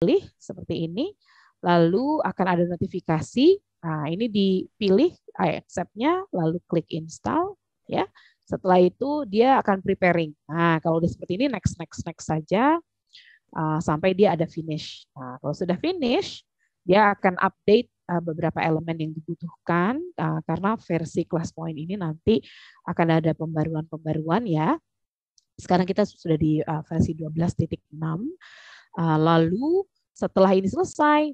pilih seperti ini, lalu akan ada notifikasi. Nah, ini dipilih I eh, accept-nya, lalu klik install ya. Setelah itu dia akan preparing. Nah, kalau udah seperti ini next next next saja uh, sampai dia ada finish. Nah, kalau sudah finish, dia akan update uh, beberapa elemen yang dibutuhkan uh, karena versi class point ini nanti akan ada pembaruan-pembaruan ya. Sekarang kita sudah di uh, versi 12.6. Ah, lalu setelah ini selesai,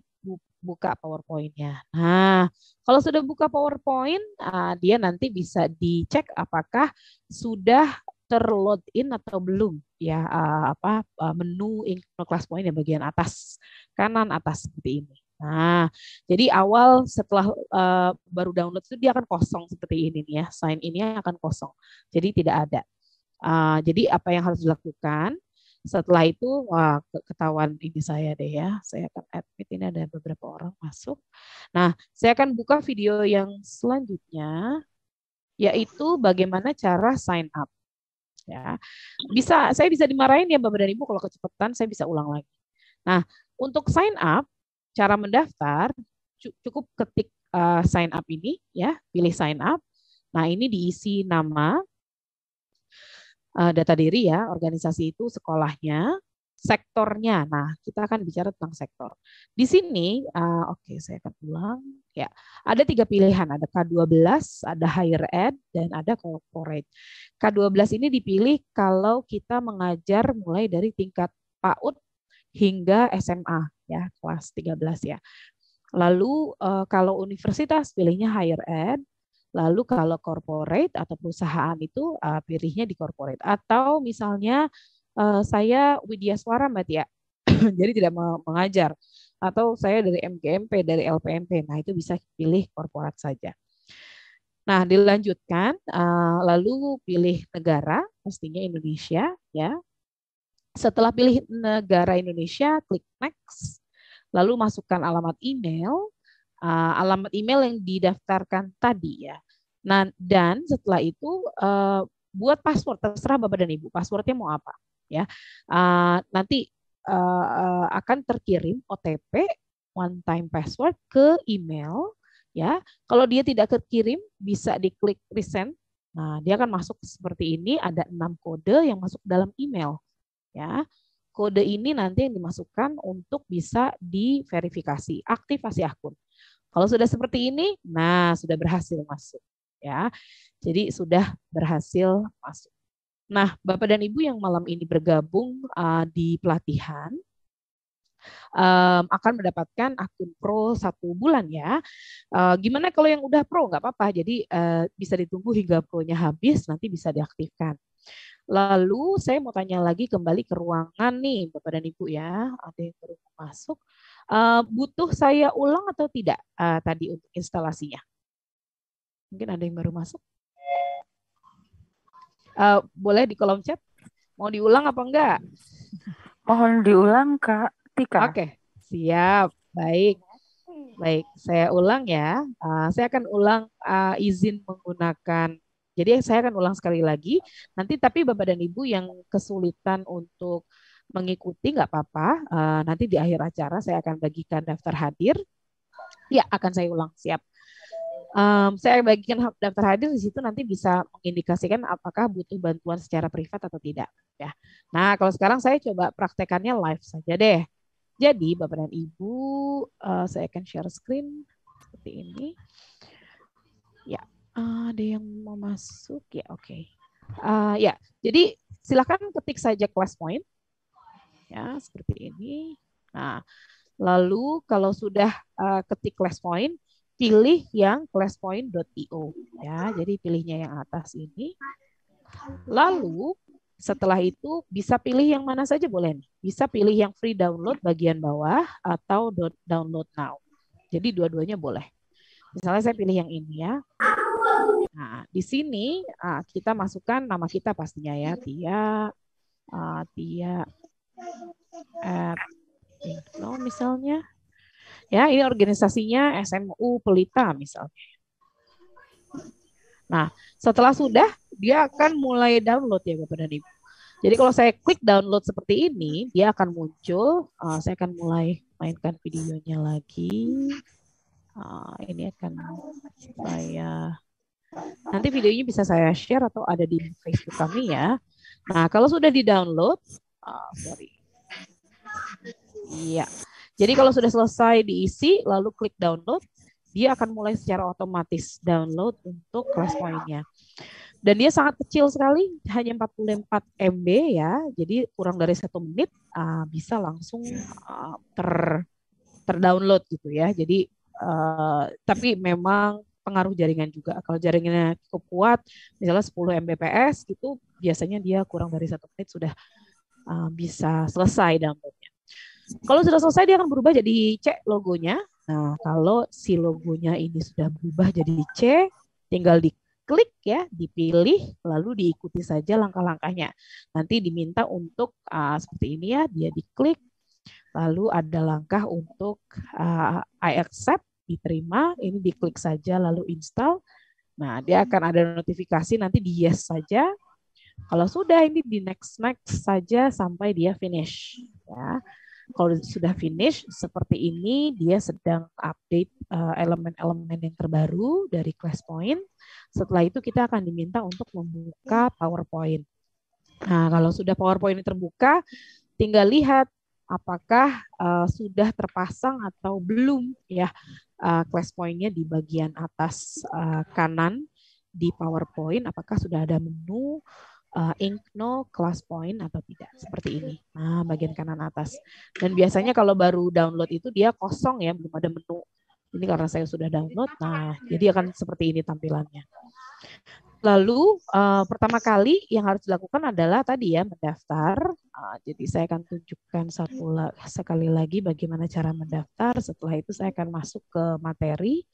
buka PowerPoint-nya. Nah, kalau sudah buka PowerPoint, ah, dia nanti bisa dicek apakah sudah terload in atau belum ya ah, apa menu include class point yang bagian atas kanan atas seperti ini. Nah, jadi awal setelah uh, baru download itu dia akan kosong seperti ini nih ya, sign in-nya akan kosong. Jadi tidak ada. Uh, jadi apa yang harus dilakukan? Setelah itu wah ketahuan ini saya deh ya, saya akan admit ini ada beberapa orang masuk. Nah, saya akan buka video yang selanjutnya yaitu bagaimana cara sign up. Ya. Bisa saya bisa dimarahin ya Bapak dan Ibu kalau kecepatan saya bisa ulang lagi. Nah, untuk sign up cara mendaftar cukup ketik uh, sign up ini ya, pilih sign up. Nah, ini diisi nama, Eh, data diri ya, organisasi itu sekolahnya, sektornya. Nah, kita akan bicara tentang sektor. Di sini, uh, oke, okay, saya akan ulang. Ya, ada tiga pilihan. Ada K12, ada higher ed, dan ada corporate. K12 ini dipilih kalau kita mengajar mulai dari tingkat PAUD hingga SMA, ya, kelas 13 ya. Lalu eh, kalau universitas pilihnya higher ed, Lalu kalau corporate atau perusahaan itu uh, pilihnya di corporate atau misalnya uh, saya Widya Suara Mbak Tia. Jadi tidak mengajar atau saya dari MGMP, dari LPMP. Nah, itu bisa pilih korporat saja. Nah, dilanjutkan uh, lalu pilih negara, pastinya Indonesia ya. Setelah pilih negara Indonesia, klik next. Lalu masukkan alamat email uh, alamat email yang didaftarkan tadi ya. Nah, dan setelah itu uh, buat password terserah Bapak dan Ibu, passwordnya mau apa ya. Uh, nanti uh, akan terkirim OTP one time password ke email ya. Kalau dia tidak terkirim bisa diklik resend. Nah, dia akan masuk seperti ini ada enam kode yang masuk dalam email ya. Kode ini nanti yang dimasukkan untuk bisa diverifikasi aktivasi akun. Kalau sudah seperti ini, nah sudah berhasil masuk ya. Jadi sudah berhasil masuk. Nah, Bapak dan Ibu yang malam ini bergabung uh, di pelatihan um, akan mendapatkan akun pro satu bulan ya. Uh, gimana kalau yang udah pro nggak apa-apa, jadi uh, bisa ditunggu hingga Pro-nya habis nanti bisa diaktifkan. Lalu saya mau tanya lagi kembali ke ruangan nih Bapak dan Ibu ya, ada yang baru masuk. Eh, butuh saya ulang atau tidak uh, tadi untuk instalasinya? Mungkin ada yang baru masuk. Uh, boleh di kolom chat? Mau diulang apa enggak? Mohon diulang, Kak Tika. Oke, okay. siap. Baik. Baik, saya ulang ya. Uh, saya akan ulang uh, izin menggunakan jadi saya akan ulang sekali lagi. Nanti tapi Bapak dan Ibu yang kesulitan untuk mengikuti nggak apa-apa. Uh, nanti di akhir acara saya akan bagikan daftar hadir. Ya, akan saya ulang. Siap. Um, saya bagikan daftar hadir di situ nanti bisa mengindikasikan apakah butuh bantuan secara privat atau tidak. Ya. Nah, kalau sekarang saya coba praktekannya live saja deh. Jadi, Bapak dan Ibu, uh, saya akan share screen seperti ini. Ya, uh, ada yang mau masuk ya, oke. Okay. Uh, eh, ya, jadi silakan ketik saja class point ya seperti ini. Nah, lalu kalau sudah uh, ketik class point, pilih yang classpoint.io ya. Jadi pilihnya yang atas ini. Lalu setelah itu bisa pilih yang mana saja boleh nih. Bisa pilih yang free download bagian bawah atau download now. Jadi dua-duanya boleh. Misalnya saya pilih yang ini ya. Nah, di sini ah, kita masukkan nama kita pastinya ya, Tia, ah, Tia at misalnya. Ya, ini organisasinya SMU Pelita misalnya. Nah, setelah sudah, dia akan mulai download ya Bapak dan Ibu. Jadi kalau saya klik download seperti ini, dia akan muncul. Uh, saya akan mulai mainkan videonya lagi. Uh, ini akan saya nanti videonya bisa saya share atau ada di Facebook kami ya. Nah, kalau sudah di-download, Oh, sorry Iya. Jadi kalau sudah selesai diisi, lalu klik download, dia akan mulai secara otomatis download untuk kelas poinnya. Dan dia sangat kecil sekali, hanya 44 MB ya. Jadi kurang dari satu menit uh, bisa langsung uh, ter terdownload gitu ya. Jadi uh, tapi memang pengaruh jaringan juga. Kalau jaringannya cukup kuat, misalnya 10 Mbps gitu, biasanya dia kurang dari satu menit sudah Eh, bisa selesai downloadnya. Kalau sudah selesai dia akan berubah jadi C logonya. Nah kalau si logonya ini sudah berubah jadi C, tinggal diklik ya, dipilih, lalu diikuti saja langkah-langkahnya. Nanti diminta untuk uh, seperti ini ya, dia diklik, lalu ada langkah untuk uh, I accept diterima, ini diklik saja lalu install. Nah, dia hmm. akan ada notifikasi nanti di yes saja, kalau sudah ini di next next saja sampai dia finish. Ya. Kalau sudah finish seperti ini dia sedang update eh, elemen-elemen uh, yang terbaru dari class point. Setelah itu kita akan diminta untuk membuka PowerPoint. Nah, kalau sudah PowerPoint ini terbuka, tinggal lihat apakah uh, sudah terpasang atau belum ya uh, eh, class point-nya di bagian atas uh, kanan di PowerPoint apakah sudah ada menu uh, ink no class point atau tidak seperti ini. Nah, bagian kanan atas. Dan biasanya kalau baru download itu dia kosong ya, belum ada menu. Ini karena saya sudah download. Nah, jadi akan seperti ini tampilannya. Lalu uh, pertama kali yang harus dilakukan adalah tadi ya mendaftar. Uh, jadi saya akan tunjukkan satu la sekali lagi bagaimana cara mendaftar. Setelah itu saya akan masuk ke materi.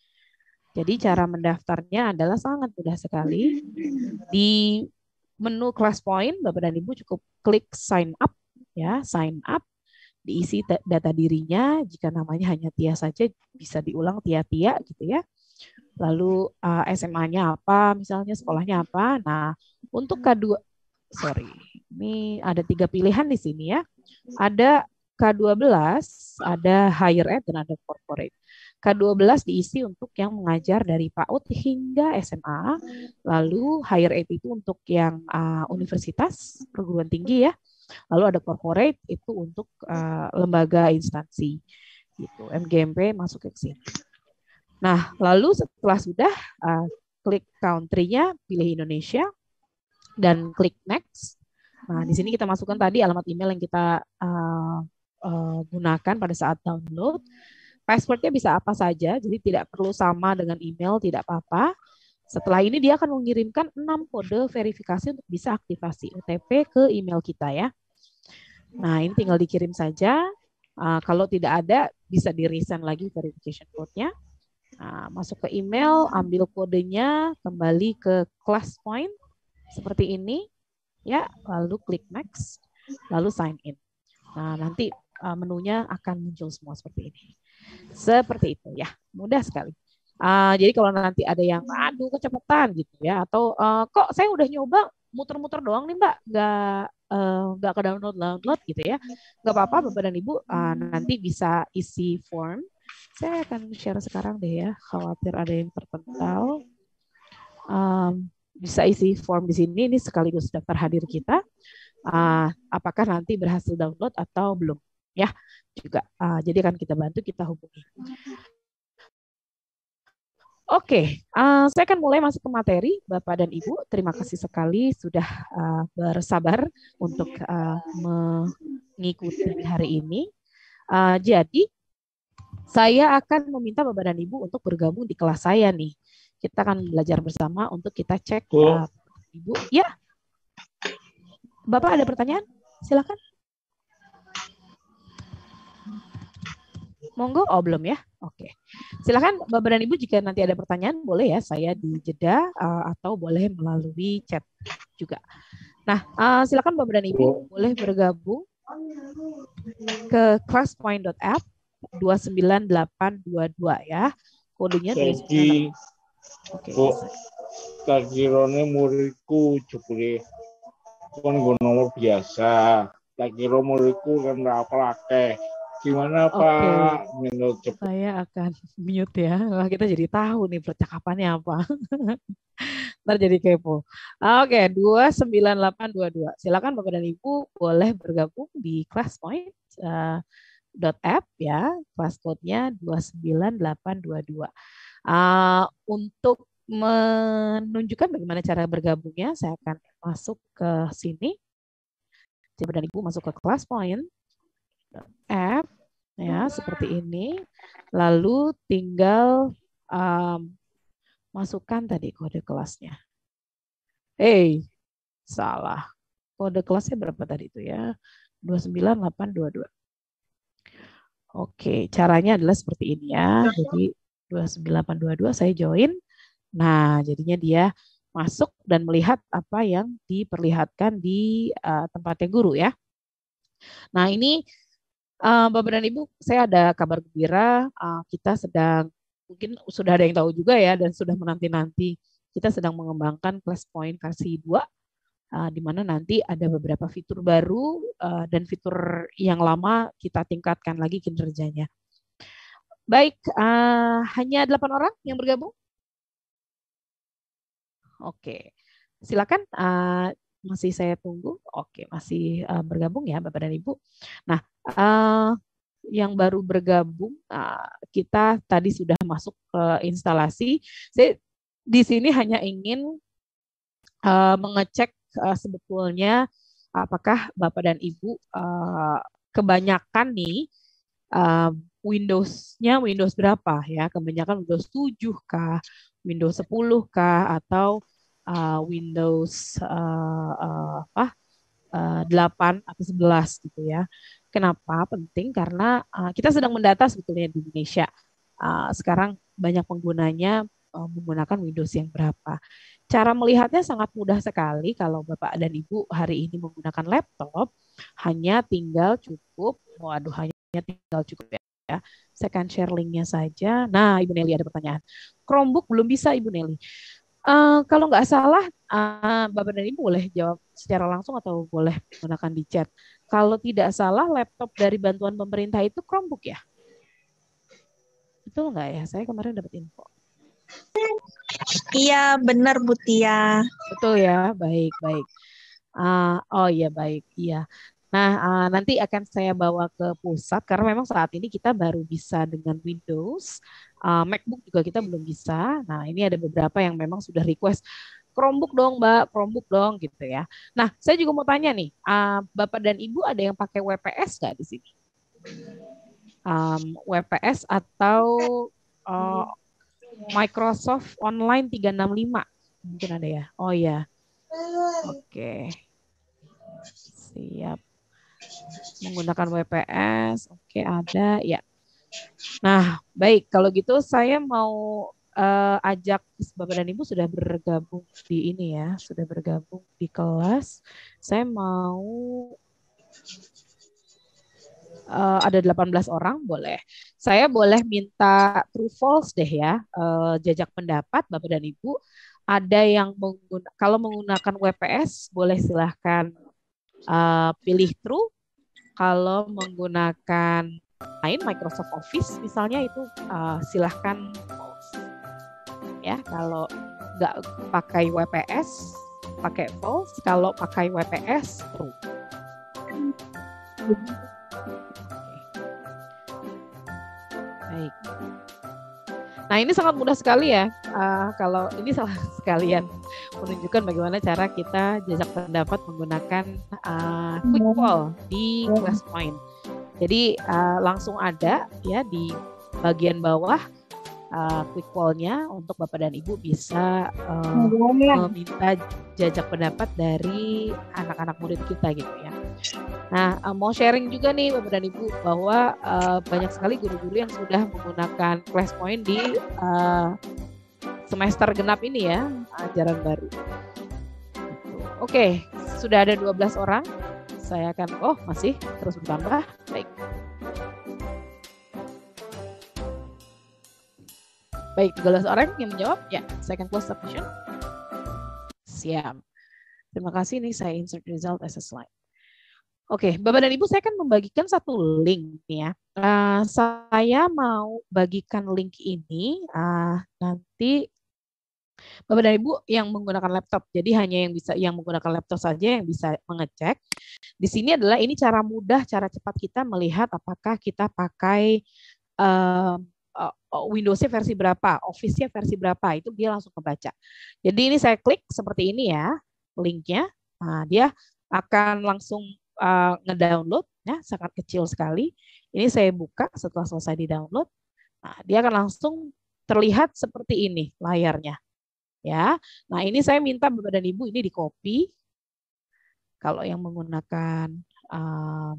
Jadi cara mendaftarnya adalah sangat mudah sekali. Di menu class point Bapak dan Ibu cukup klik sign up ya, sign up diisi data dirinya jika namanya hanya Tia saja bisa diulang Tia-Tia gitu ya. Lalu uh, eh, SMA-nya apa, misalnya sekolahnya apa. Nah, untuk K2 sorry. Ini ada tiga pilihan di sini ya. Ada K12, ada higher ed dan ada corporate. K12 diisi untuk yang mengajar dari PAUD hingga SMA, lalu higher ed itu untuk yang uh, universitas, perguruan tinggi ya. Lalu ada corporate itu untuk uh, lembaga instansi gitu. MGMP masuk ke sini. Nah, lalu setelah sudah uh, klik country-nya, pilih Indonesia dan klik next. Nah, di sini kita masukkan tadi alamat email yang kita uh, uh, gunakan pada saat download. Passwordnya bisa apa saja, jadi tidak perlu sama dengan email, tidak apa-apa. Setelah ini dia akan mengirimkan 6 kode verifikasi untuk bisa aktivasi OTP ke email kita ya. Nah ini tinggal dikirim saja. Uh, kalau tidak ada bisa di resend lagi verification code-nya. Nah, masuk ke email, ambil kodenya, kembali ke class point seperti ini, ya, lalu klik next, lalu sign in. Nah, nanti ah, menunya akan muncul semua seperti ini. Seperti itu ya, mudah sekali. Uh, jadi kalau nanti ada yang aduh kecepatan gitu ya atau uh, kok saya udah nyoba muter-muter doang nih mbak nggak eh, nggak uh, ke download download gitu ya nggak apa-apa bapak dan ibu uh, nanti bisa isi form saya akan share sekarang deh ya khawatir ada yang terpental um, bisa isi form di sini ini sekaligus daftar hadir kita uh, apakah nanti berhasil download atau belum ya juga. Uh, jadi akan kita bantu kita hubungi. Oke, okay, uh, saya akan mulai masuk ke materi, Bapak dan Ibu. Terima kasih sekali sudah uh, bersabar untuk uh, mengikuti hari ini. Uh, jadi, saya akan meminta Bapak dan Ibu untuk bergabung di kelas saya nih. Kita akan belajar bersama untuk kita cek uh, Ibu. Ya, Bapak ada pertanyaan? Silakan. Monggo, oh belum ya? Oke. Silakan Bapak dan Ibu jika nanti ada pertanyaan boleh ya saya di jeda uh, atau boleh melalui chat juga. Nah, uh, silakan Bapak dan Ibu boleh bergabung ke classpoint.app 29822 ya. Kodenya Jadi, Oke. Okay. Takdirone muridku jebule kon nomor biasa. Tak kira muridku kan ora akeh. Gimana okay. Pak menutup? Saya akan mute ya. kita jadi tahu nih percakapannya apa. Ntar jadi kepo. Oke, okay, 29822. Silakan Bapak dan Ibu boleh bergabung di classpoint. Uh, dot app ya, passcode-nya 29822. Uh, eh, untuk menunjukkan bagaimana cara bergabungnya, saya akan masuk ke sini. Coba dan Ibu masuk ke class point. F ya seperti ini. Lalu tinggal um, masukkan tadi kode kelasnya. Hey, salah. Kode kelasnya berapa tadi itu ya? 29822. Oke, caranya adalah seperti ini ya. Jadi 29822 saya join. Nah, jadinya dia masuk dan melihat apa yang diperlihatkan di uh, tempatnya guru ya. Nah, ini Uh, eh, Bapak dan Ibu, saya ada kabar gembira. Uh, kita sedang mungkin sudah ada yang tahu juga ya dan sudah menanti-nanti kita sedang mengembangkan Class Point versi 2 uh, eh, di mana nanti ada beberapa fitur baru uh, dan fitur yang lama kita tingkatkan lagi kinerjanya. Baik, uh, hanya delapan orang yang bergabung? Oke. Silakan uh, masih saya tunggu. Oke, masih uh, bergabung ya Bapak dan Ibu. Nah, uh, yang baru bergabung uh, kita tadi sudah masuk ke instalasi. Saya di sini hanya ingin uh, mengecek uh, sebetulnya apakah Bapak dan Ibu uh, kebanyakan nih uh, Windows-nya Windows berapa ya? Kebanyakan Windows 7 kah, Windows 10 kah atau uh, Windows uh, uh, apa uh, 8 atau 11 gitu ya. Kenapa penting? Karena uh, kita sedang mendata sebetulnya di Indonesia. Uh, sekarang banyak penggunanya uh, menggunakan Windows yang berapa. Cara melihatnya sangat mudah sekali kalau Bapak dan Ibu hari ini menggunakan laptop, hanya tinggal cukup, waduh hanya tinggal cukup ya ya. Saya akan share linknya saja. Nah, Ibu Nelly ada pertanyaan. Chromebook belum bisa Ibu Nelly. Uh, kalau nggak salah, uh, eh, Bapak dan Ibu boleh jawab secara langsung atau boleh menggunakan di chat. Kalau tidak salah, laptop dari bantuan pemerintah itu Chromebook ya? Betul nggak ya? Saya kemarin dapat info. Iya, benar Butia. Betul ya, baik-baik. Uh, eh, oh iya baik, iya. Nah, uh, nanti akan saya bawa ke pusat karena memang saat ini kita baru bisa dengan Windows, uh, MacBook juga kita belum bisa. Nah, ini ada beberapa yang memang sudah request Chromebook dong, Mbak, Chromebook dong gitu ya. Nah, saya juga mau tanya nih, uh, Bapak dan Ibu ada yang pakai WPS nggak di sini? Um, WPS atau uh, Microsoft Online 365 mungkin ada ya. Oh ya. Oke. Okay. Siap menggunakan WPS. Oke, ada ya. Nah, baik kalau gitu saya mau uh, ajak Bapak dan Ibu sudah bergabung di ini ya, sudah bergabung di kelas. Saya mau uh, ada 18 orang boleh. Saya boleh minta true false deh ya, uh, jajak pendapat Bapak dan Ibu. Ada yang menggunakan kalau menggunakan WPS boleh silahkan uh, pilih true. Kalau menggunakan lain Microsoft Office misalnya itu uh, silahkan pause. Ya, kalau nggak pakai WPS pakai false, kalau pakai WPS true. Baik. Nah ini sangat mudah sekali ya, uh, kalau ini salah sekalian menunjukkan bagaimana cara kita jajak pendapat menggunakan uh, quick iya. poll di class point Jadi uh, langsung ada ya di bagian bawah uh, quick poll-nya untuk Bapak dan Ibu bisa uh, meminta jajak pendapat dari anak-anak murid kita gitu ya. Nah, eh, mau sharing juga nih Bapak dan Ibu bahwa uh, banyak sekali guru-guru yang sudah menggunakan flashpoint di uh, semester genap ini ya, ajaran baru. Oke, sudah ada 12 orang. Saya akan oh masih terus bertambah. Baik. Baik, 12 orang yang menjawab. Ya, saya akan close submission. Siap. Terima kasih nih saya insert result as a slide. Oke, Bapak dan Ibu, saya akan membagikan satu link ya. Uh, saya mau bagikan link ini uh, nanti Bapak dan Ibu yang menggunakan laptop. Jadi hanya yang bisa yang menggunakan laptop saja yang bisa mengecek. Di sini adalah ini cara mudah, cara cepat kita melihat apakah kita pakai uh, Windows-nya versi berapa, Office-nya versi berapa, itu dia langsung kebaca. Jadi ini saya klik seperti ini ya, linknya. Nah, dia akan langsung uh, ngedownload ya sangat kecil sekali. Ini saya buka setelah selesai di-download. Nah, dia akan langsung terlihat seperti ini layarnya. Ya. Nah, ini saya minta Bapak dan Ibu ini di-copy. Kalau yang menggunakan um,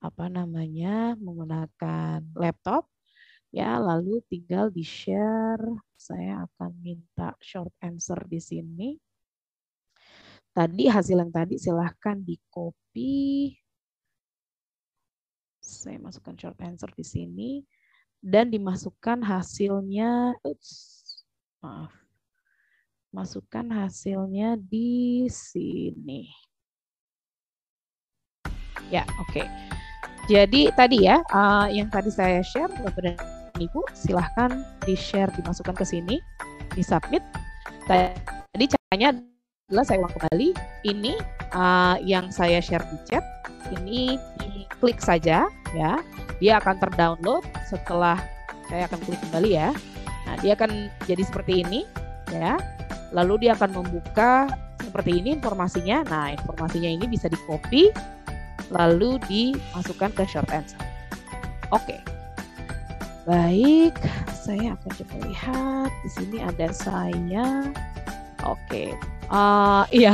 apa namanya? menggunakan laptop ya, lalu tinggal di-share. Saya akan minta short answer di sini. Tadi hasil yang tadi silahkan di copy. Saya masukkan short answer di sini. Dan dimasukkan hasilnya, ups, maaf. Masukkan hasilnya di sini. Ya, oke. Okay. Jadi tadi ya, uh, yang tadi saya share, Bapak dan Ibu, silahkan di-share, dimasukkan ke sini, di-submit. Tadi caranya adalah saya ulang kembali. Ini uh, yang saya share di chat. Ini klik saja ya. Dia akan terdownload setelah saya akan klik kembali ya. Nah, dia akan jadi seperti ini ya. Lalu dia akan membuka seperti ini informasinya. Nah, informasinya ini bisa di-copy lalu dimasukkan ke short answer. Oke. Baik, saya akan coba lihat di sini ada saya. Oke, Uh, iya,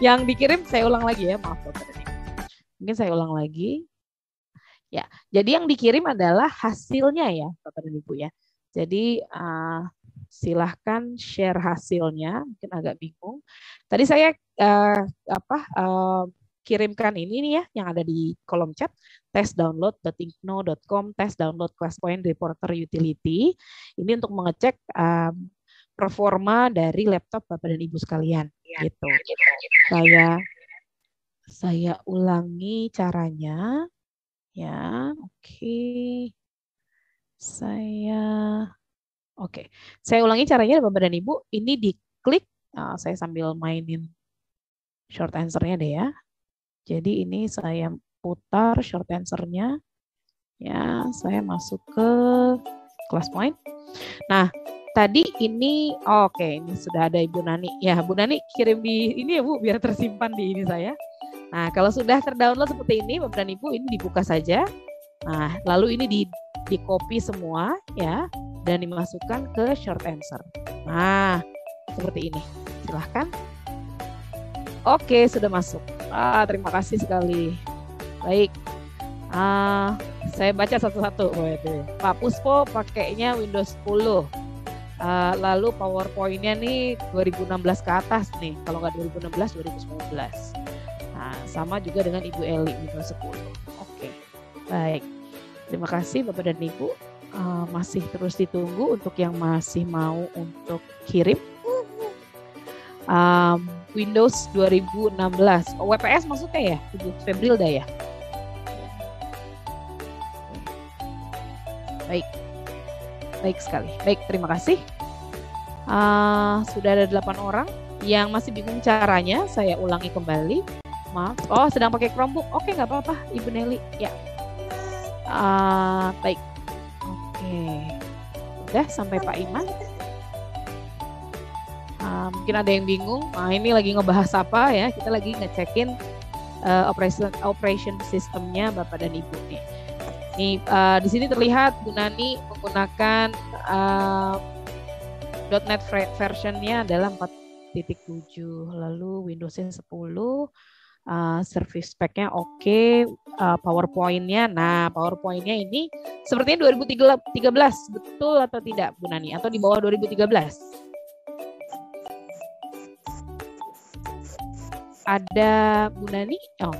yang dikirim saya ulang lagi ya, maaf dokter. Mungkin saya ulang lagi. Ya, jadi yang dikirim adalah hasilnya ya, Bapak dan Ibu ya. Jadi uh, silahkan share hasilnya. Mungkin agak bingung. Tadi saya uh, apa uh, kirimkan ini nih ya yang ada di kolom chat test download .com test download class point reporter utility ini untuk mengecek uh, performa dari laptop Bapak dan Ibu sekalian iya. gitu. Saya saya ulangi caranya ya. Oke. Okay. Saya Oke, okay. saya ulangi caranya Bapak dan Ibu. Ini diklik, nah, saya sambil mainin short answernya deh ya. Jadi ini saya putar short answernya. Ya, saya masuk ke class point. Nah, tadi ini oh, oke okay, ini sudah ada Ibu Nani. Ya, Bu Nani kirim di ini ya Bu biar tersimpan di ini saya. Nah, kalau sudah terdownload seperti ini Bapak dan Ibu ini dibuka saja. Nah, lalu ini di di copy semua ya dan dimasukkan ke short answer. Nah, seperti ini. Silahkan. Oke, sudah masuk. Ah, terima kasih sekali. Baik. Ah, saya baca satu-satu. Pak Puspo pakainya Windows 10 uh, lalu powerpointnya nih 2016 ke atas nih kalau nggak 2016 2019 nah sama juga dengan Ibu Eli Ibu 10 oke okay. baik terima kasih Bapak dan Ibu uh, masih terus ditunggu untuk yang masih mau untuk kirim um, Windows 2016 oh, WPS maksudnya ya Ibu Febrilda ya baik Baik sekali. Baik, terima kasih. Uh, sudah ada delapan orang yang masih bingung caranya. Saya ulangi kembali. Maaf. Oh, sedang pakai Chromebook. Oke, nggak apa-apa, Ibu Nelly. Ya. Uh, baik. Oke. Okay. Udah sampai Pak Iman. Uh, mungkin ada yang bingung. Nah, ini lagi ngebahas apa ya? Kita lagi ngecekin uh, operation operation sistemnya Bapak dan Ibu nih. Nih, uh, di sini terlihat Bu Nani menggunakan uh, .NET versionnya adalah 4.7, lalu Windows 10, uh, eh, service pack-nya oke, okay, uh, PowerPoint-nya. Nah, PowerPoint-nya ini sepertinya 2013, betul atau tidak Bu Nani? Atau di bawah 2013? Ada Bu Nani? Oh,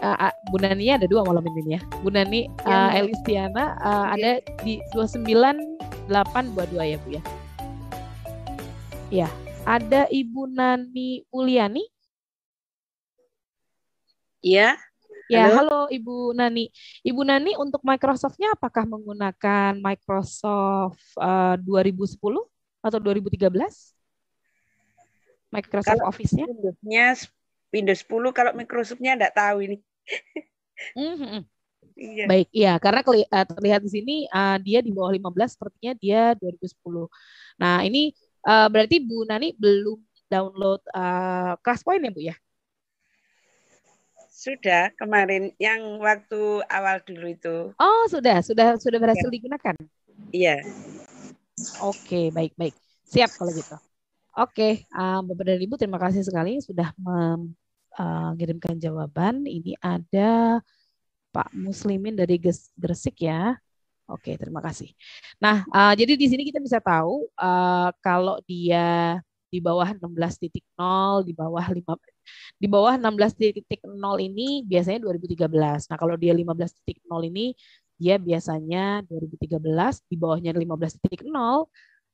uh, eh, ah, Bunda Nia ada dua malam ini ya. Bunda ya, Nia, uh, eh, Elistiana uh, ada di dua ya Bu ya. Ya, ada Ibu Nani Uliani. Iya. Ya, halo. halo Ibu Nani. Ibu Nani untuk Microsoft-nya apakah menggunakan Microsoft uh, 2010 atau 2013? Microsoft Office-nya? Windows-nya Windows 10 kalau Microsoftnya enggak tahu ini. mm -hmm. Iya. Baik, ya karena eh, terlihat di sini uh, dia di bawah 15 sepertinya dia 2010. Nah, ini uh, berarti Bu Nani belum download uh, point ya, Bu ya? Sudah kemarin yang waktu awal dulu itu. Oh, sudah, sudah sudah berhasil ya. digunakan. Iya. Oke, baik-baik. Siap kalau gitu. Oke, okay, uh, eh, Bapak dan Ibu terima kasih sekali sudah mengirimkan eh, jawaban. Ini ada Pak Muslimin dari Gresik ya. Oke, okay, terima kasih. Nah, eh, jadi di sini kita bisa tahu kalau dia di bawah 16.0, di bawah 5 di bawah 16.0 ini biasanya 2013. Nah, kalau dia 15.0 ini dia biasanya 2013, di bawahnya 15.0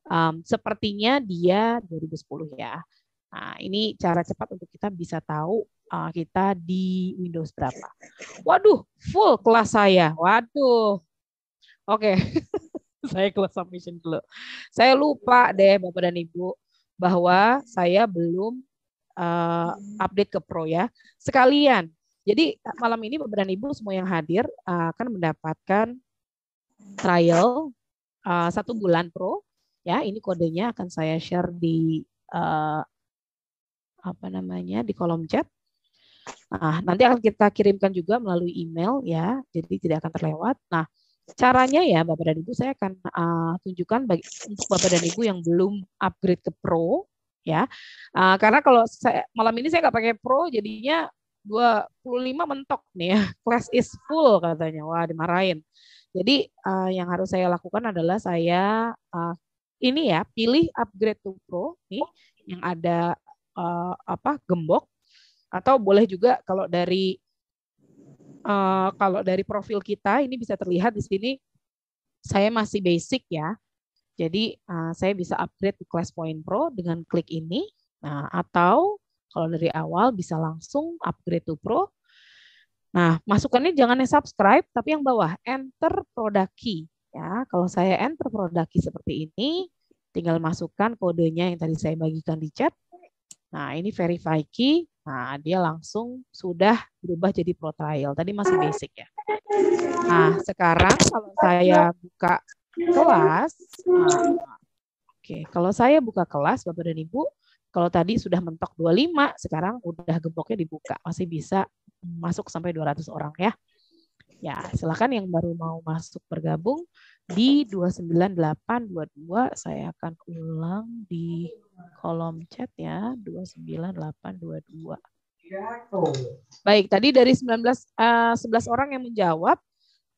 Um, sepertinya dia 2010 ya. Nah, ini cara cepat untuk kita bisa tahu uh, kita di Windows berapa. Waduh, full kelas saya. Waduh. Oke. Okay. saya kelas submission dulu. Saya lupa deh Bapak dan Ibu bahwa saya belum uh, update ke pro ya. Sekalian. Jadi malam ini Bapak dan Ibu semua yang hadir eh, akan mendapatkan trial uh, satu bulan pro Ya, ini kodenya akan saya share di uh, apa namanya di kolom chat. Nah, nanti akan kita kirimkan juga melalui email ya, jadi tidak akan terlewat. Nah, caranya ya Bapak dan Ibu saya akan uh, tunjukkan bagi untuk Bapak dan Ibu yang belum upgrade ke Pro ya. Uh, karena kalau saya malam ini saya nggak pakai Pro jadinya 25 mentok nih ya. Class is full katanya. Wah, dimarahin. Jadi uh, yang harus saya lakukan adalah saya uh, ini ya, pilih upgrade to pro nih yang ada uh, apa gembok atau boleh juga kalau dari uh, kalau dari profil kita ini bisa terlihat di sini saya masih basic ya. Jadi uh, saya bisa upgrade ke Class Point Pro dengan klik ini nah, atau kalau dari awal bisa langsung upgrade to Pro. Nah, masukannya jangan yang subscribe tapi yang bawah enter product key. Ya, kalau saya enter produksi seperti ini, tinggal masukkan kodenya yang tadi saya bagikan di chat. Nah, ini verify key. Nah, dia langsung sudah berubah jadi pro trial. Tadi masih basic ya. Nah, sekarang kalau saya buka kelas, nah, oke, okay. kalau saya buka kelas, Bapak dan Ibu, kalau tadi sudah mentok 25, sekarang udah gemboknya dibuka. Masih bisa masuk sampai 200 orang ya. Ya, silakan yang baru mau masuk bergabung di 29822 saya akan ulang di kolom chat ya 29822. Baik, tadi dari 19 uh, 11 orang yang menjawab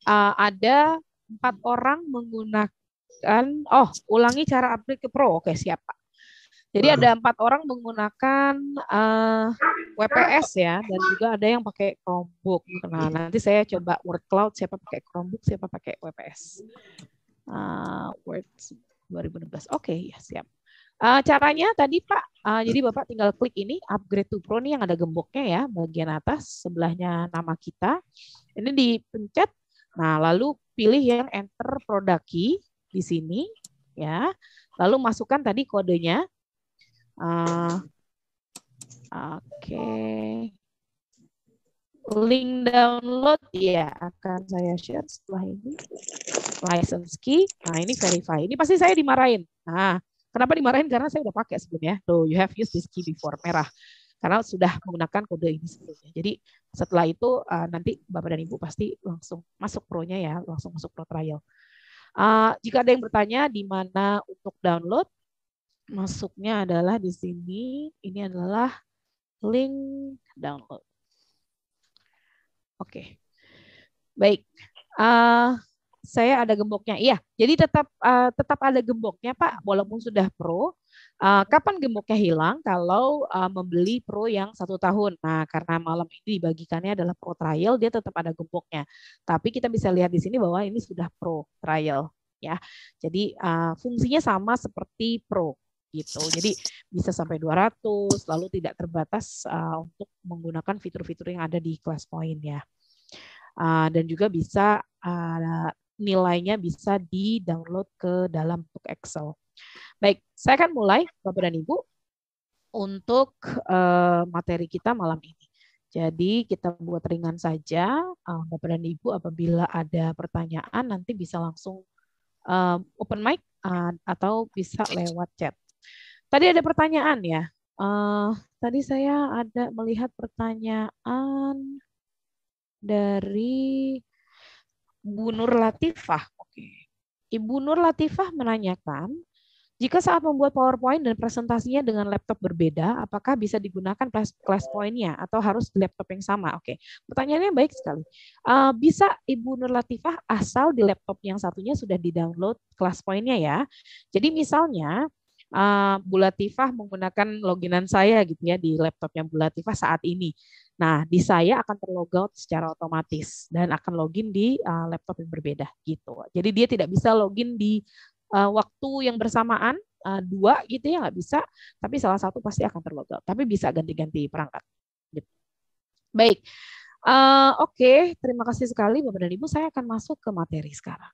uh, ada empat orang menggunakan oh, ulangi cara aplik ke pro. Oke, siap Pak. Jadi ada empat orang menggunakan uh, eh, WPS ya, dan juga ada yang pakai Chromebook. Nah, nanti saya coba word cloud siapa pakai Chromebook, siapa pakai WPS. Uh, eh, Word 2016. Oke, okay, ya siap. Uh, caranya tadi Pak, uh, jadi Bapak tinggal klik ini upgrade to pro nih yang ada gemboknya ya bagian atas sebelahnya nama kita. Ini dipencet. Nah, lalu pilih yang enter Product key di sini ya. Lalu masukkan tadi kodenya Uh, Oke. Okay. Link download ya akan saya share setelah ini. License key. Nah, ini verify. Ini pasti saya dimarahin. Nah, kenapa dimarahin? Karena saya udah pakai sebelumnya. so you have used this key before. Merah. Karena sudah menggunakan kode ini sebelumnya. Jadi setelah itu uh, nanti Bapak dan Ibu pasti langsung masuk pro-nya ya, langsung masuk pro trial. Uh, jika ada yang bertanya di mana untuk download, masuknya adalah di sini, ini adalah link download. Oke, okay. baik. Uh, saya ada gemboknya, iya. Jadi tetap uh, tetap ada gemboknya Pak, walaupun sudah pro. Uh, kapan gemboknya hilang? Kalau uh, membeli pro yang satu tahun. Nah, karena malam ini dibagikannya adalah pro trial, dia tetap ada gemboknya. Tapi kita bisa lihat di sini bahwa ini sudah pro trial, ya. Jadi uh, fungsinya sama seperti pro gitu. Jadi bisa sampai 200 lalu tidak terbatas uh, untuk menggunakan fitur-fitur yang ada di Class point ya. Uh, dan juga bisa uh, nilainya bisa di-download ke dalam book Excel. Baik, saya akan mulai Bapak dan Ibu untuk uh, materi kita malam ini. Jadi kita buat ringan saja, uh, Bapak dan Ibu apabila ada pertanyaan nanti bisa langsung uh, open mic uh, atau bisa lewat chat. Tadi ada pertanyaan ya. Uh, tadi saya ada melihat pertanyaan dari Bu Nur Latifah. Oke. Ibu Nur Latifah menanyakan, jika saat membuat PowerPoint dan presentasinya dengan laptop berbeda, apakah bisa digunakan kelas poinnya atau harus laptop yang sama? Oke, pertanyaannya baik sekali. Uh, bisa Ibu Nur Latifah asal di laptop yang satunya sudah di-download kelas poinnya ya. Jadi misalnya Ah, Bulatifah menggunakan loginan saya gitu ya di laptopnya Bulatifah saat ini. Nah, di saya akan terlogout secara otomatis dan akan login di uh, laptop yang berbeda gitu. Jadi dia tidak bisa login di uh, waktu yang bersamaan uh, dua gitu ya nggak bisa, tapi salah satu pasti akan terlogout. Tapi bisa ganti-ganti perangkat. Gitu. Baik, uh, oke, okay. terima kasih sekali Bapak dan Ibu. Saya akan masuk ke materi sekarang.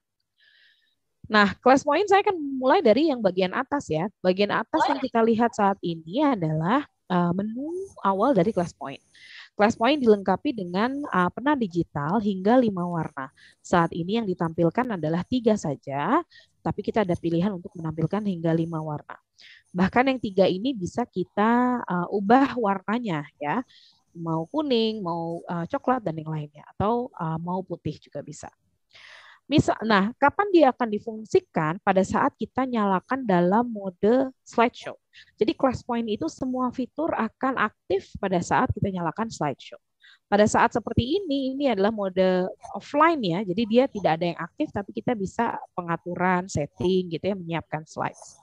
Nah, kelas poin saya akan mulai dari yang bagian atas ya. Bagian atas yang kita lihat saat ini adalah uh, menu awal dari kelas poin. Kelas poin dilengkapi dengan uh, eh, pena digital hingga lima warna. Saat ini yang ditampilkan adalah tiga saja, tapi kita ada pilihan untuk menampilkan hingga lima warna. Bahkan yang tiga ini bisa kita uh, ubah warnanya ya, mau kuning, mau uh, coklat dan yang lainnya, atau uh, mau putih juga bisa. Misal, nah, kapan dia akan difungsikan? Pada saat kita nyalakan dalam mode slideshow. Jadi class point itu semua fitur akan aktif pada saat kita nyalakan slideshow. Pada saat seperti ini, ini adalah mode offline ya, jadi dia tidak ada yang aktif, tapi kita bisa pengaturan, setting gitu ya, menyiapkan slides.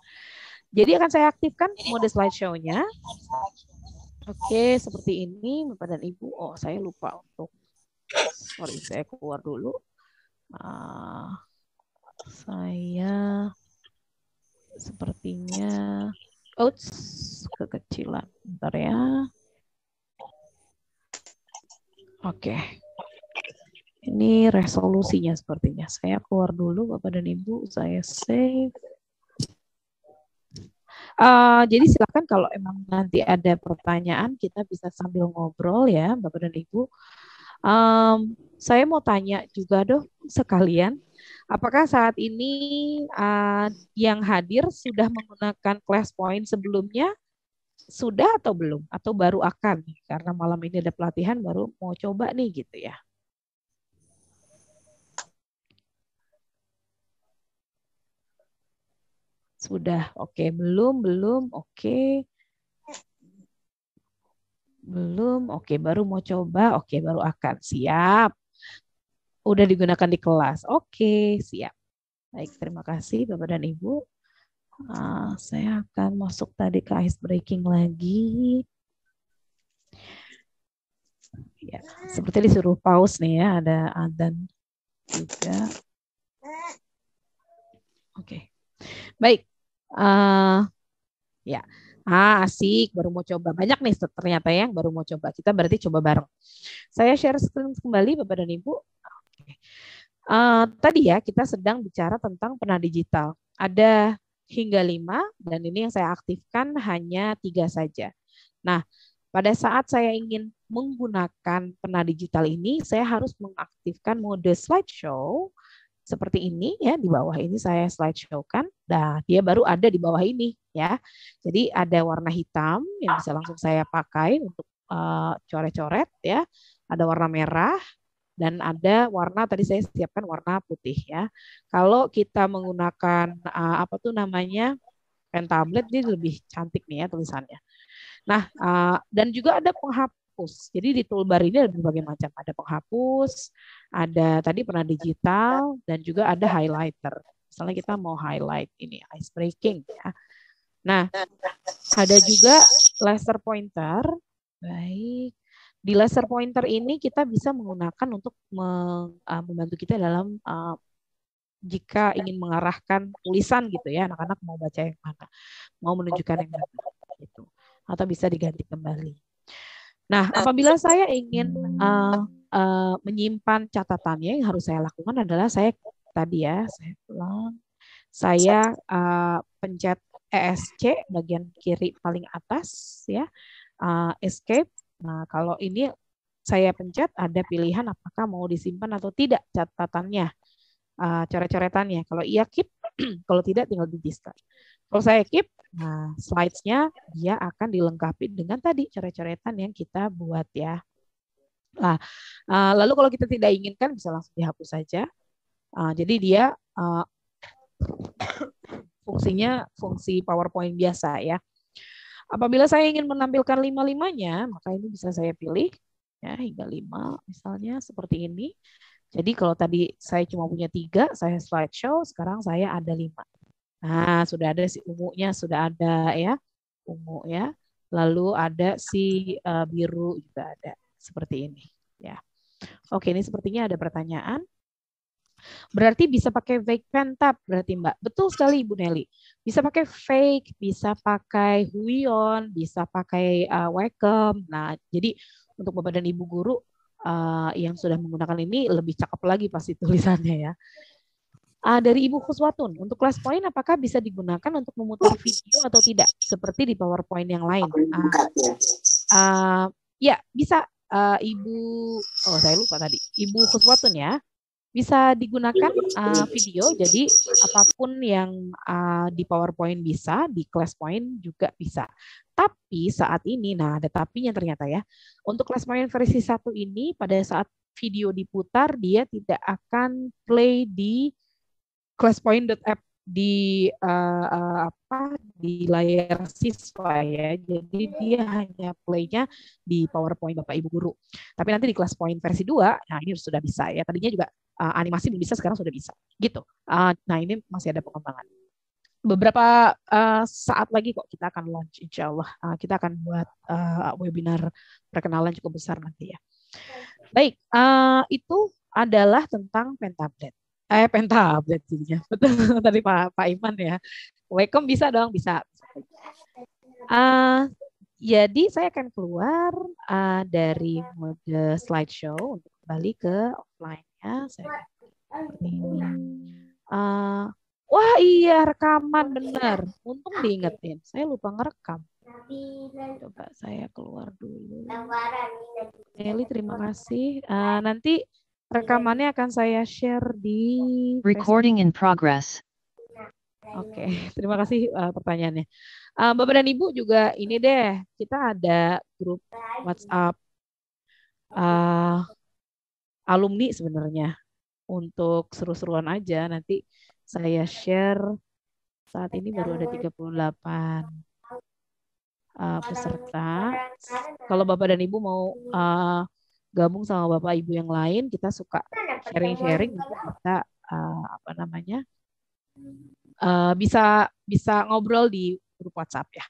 Jadi akan saya aktifkan mode slideshow-nya. Oke, seperti ini Bapak dan Ibu. Oh, saya lupa untuk, sorry, saya keluar dulu uh, saya sepertinya out kekecilan. Bentar ya. Oke. Okay. Ini resolusinya sepertinya. Saya keluar dulu Bapak dan Ibu, saya save. Uh, jadi silakan kalau emang nanti ada pertanyaan kita bisa sambil ngobrol ya Bapak dan Ibu. Um, saya mau tanya juga dong sekalian, apakah saat ini uh, yang hadir sudah menggunakan class point sebelumnya? Sudah atau belum? Atau baru akan? Karena malam ini ada pelatihan baru mau coba nih gitu ya. Sudah, oke. Okay. Belum, belum, oke. Okay. Belum, oke baru mau coba, oke baru akan. Siap. Udah digunakan di kelas, oke siap. Baik, terima kasih Bapak dan Ibu. Uh, saya akan masuk tadi ke ice breaking lagi. Ya, seperti disuruh pause nih ya, ada adan juga. Oke, okay. baik. Uh, ya. Yeah. Ah, asik, baru mau coba. Banyak nih ternyata ya, yang baru mau coba. Kita berarti coba bareng. Saya share screen kembali Bapak dan Ibu. Uh, tadi ya kita sedang bicara tentang pernah digital. Ada hingga lima dan ini yang saya aktifkan hanya tiga saja. Nah, pada saat saya ingin menggunakan pernah digital ini, saya harus mengaktifkan mode slideshow seperti ini ya di bawah ini saya slideshow kan. Nah, dia baru ada di bawah ini ya. Jadi ada warna hitam yang bisa langsung saya pakai untuk coret eh, coret-coret ya. Ada warna merah dan ada warna tadi saya siapkan warna putih ya. Kalau kita menggunakan uh, apa tuh namanya pen tablet dia lebih cantik nih ya tulisannya. Nah, uh, dan juga ada penghapus penghapus. Jadi di toolbar ini ada berbagai macam. Ada penghapus, ada tadi pernah digital, dan juga ada highlighter. Misalnya kita mau highlight ini, ice breaking. Ya. Nah, ada juga laser pointer. Baik. Di laser pointer ini kita bisa menggunakan untuk eh, membantu kita dalam eh, jika ingin mengarahkan tulisan gitu ya anak-anak mau baca yang mana mau menunjukkan yang mana gitu atau bisa diganti kembali Nah, nah, apabila saya ingin uh, uh, menyimpan catatannya, yang harus saya lakukan adalah saya tadi ya, saya pulang, saya uh, pencet ESC bagian kiri paling atas ya, uh, escape. Nah, kalau ini saya pencet ada pilihan apakah mau disimpan atau tidak catatannya, uh, coret-coretannya. Kalau iya keep, kalau tidak tinggal di discard. Kalau saya keep, nah slides-nya dia akan dilengkapi dengan tadi coret-coretan yang kita buat ya. Nah, lalu kalau kita tidak inginkan bisa langsung dihapus saja. Eh, jadi dia eh, fungsinya fungsi PowerPoint biasa ya. Apabila saya ingin menampilkan lima-limanya, maka ini bisa saya pilih ya hingga lima misalnya seperti ini. Jadi kalau tadi saya cuma punya tiga, saya slideshow, sekarang saya ada lima. Nah, sudah ada si ungunya, sudah ada ya, ungu ya. Lalu ada si uh, biru juga ada seperti ini ya. Oke, ini sepertinya ada pertanyaan. Berarti bisa pakai fake pen tab berarti Mbak. Betul sekali Ibu Nelly. Bisa pakai fake, bisa pakai huion, bisa pakai uh, wacom. Nah, jadi untuk Bapak dan Ibu guru uh, yang sudah menggunakan ini lebih cakep lagi pasti tulisannya ya. Uh, dari Ibu Khuswatun, untuk kelas poin apakah bisa digunakan untuk memutar video atau tidak seperti di PowerPoint yang lain? Uh, uh, ya, bisa uh, Ibu oh saya lupa tadi. Ibu Khuswatun ya. Bisa digunakan uh, video, jadi apapun yang uh, di PowerPoint bisa, di kelas poin juga bisa. Tapi saat ini, nah ada tapinya ternyata ya. Untuk kelas point versi satu ini, pada saat video diputar, dia tidak akan play di classpoint.app di uh, apa di layar siswa ya. Jadi dia hanya playnya di PowerPoint Bapak Ibu guru. Tapi nanti di kelas point versi 2, nah ini sudah bisa ya. Tadinya juga uh, animasi belum bisa, sekarang sudah bisa. Gitu. Uh, nah, ini masih ada pengembangan. Beberapa uh, saat lagi kok kita akan launch insya Allah. Uh, kita akan buat uh, webinar perkenalan cukup besar nanti ya. Baik, uh, itu adalah tentang pentablet eh pengen tablet jadinya betul tadi Pak Pak Iman ya Welcome bisa dong bisa uh, jadi saya akan keluar uh, dari mode slideshow untuk kembali ke offline ya saya uh, wah iya rekaman benar untung diingetin saya lupa ngerekam coba saya keluar dulu Eli terima kasih uh, nanti Rekamannya akan saya share di recording in progress. Oke, okay. terima kasih uh, pertanyaannya. Uh, Bapak dan Ibu juga ini deh, kita ada grup WhatsApp uh, alumni sebenarnya untuk seru-seruan aja. Nanti saya share saat ini baru ada 38 uh, peserta. Kalau Bapak dan Ibu mau uh, gabung sama bapak ibu yang lain kita suka sharing-sharing kita uh, apa namanya uh, bisa bisa ngobrol di grup WhatsApp ya.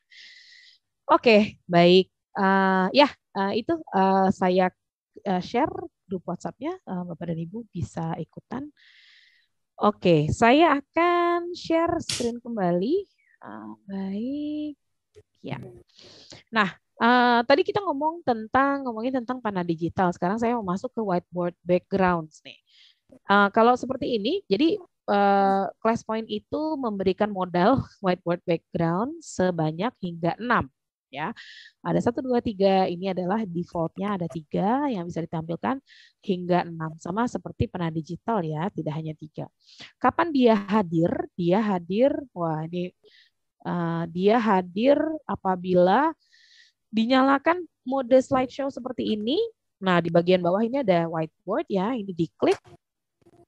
Oke okay, baik uh, ya uh, itu uh, saya uh, share grup WhatsAppnya uh, bapak dan ibu bisa ikutan. Oke okay, saya akan share screen kembali. Uh, baik ya. Nah Eh, tadi kita ngomong tentang ngomongin tentang panah digital. Sekarang saya mau masuk ke whiteboard backgrounds nih. Uh, kalau seperti ini, jadi uh, class point itu memberikan modal whiteboard background sebanyak hingga enam ya. Ada satu dua tiga ini adalah defaultnya ada tiga yang bisa ditampilkan hingga enam sama seperti pernah digital ya, tidak hanya tiga. Kapan dia hadir? Dia hadir wah ini uh, dia hadir apabila dinyalakan mode slideshow seperti ini. Nah, di bagian bawah ini ada whiteboard ya, ini diklik.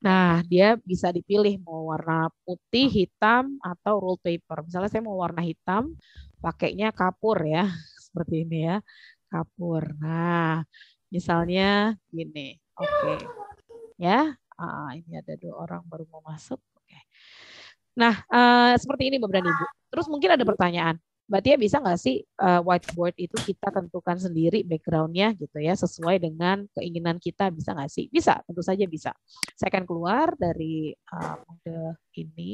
Nah, dia bisa dipilih mau warna putih, hitam, atau roll paper. Misalnya saya mau warna hitam, pakainya kapur ya, seperti ini ya, kapur. Nah, misalnya gini, oke. Okay. Ya, ah, ini ada dua orang baru mau masuk. Oke. Okay. Nah, uh, seperti ini Bapak dan Ibu. Terus mungkin ada pertanyaan. Mbak Tia ya bisa nggak sih uh, whiteboard itu kita tentukan sendiri backgroundnya gitu ya sesuai dengan keinginan kita bisa nggak sih? Bisa, tentu saja bisa. Saya akan keluar dari uh, mode ini,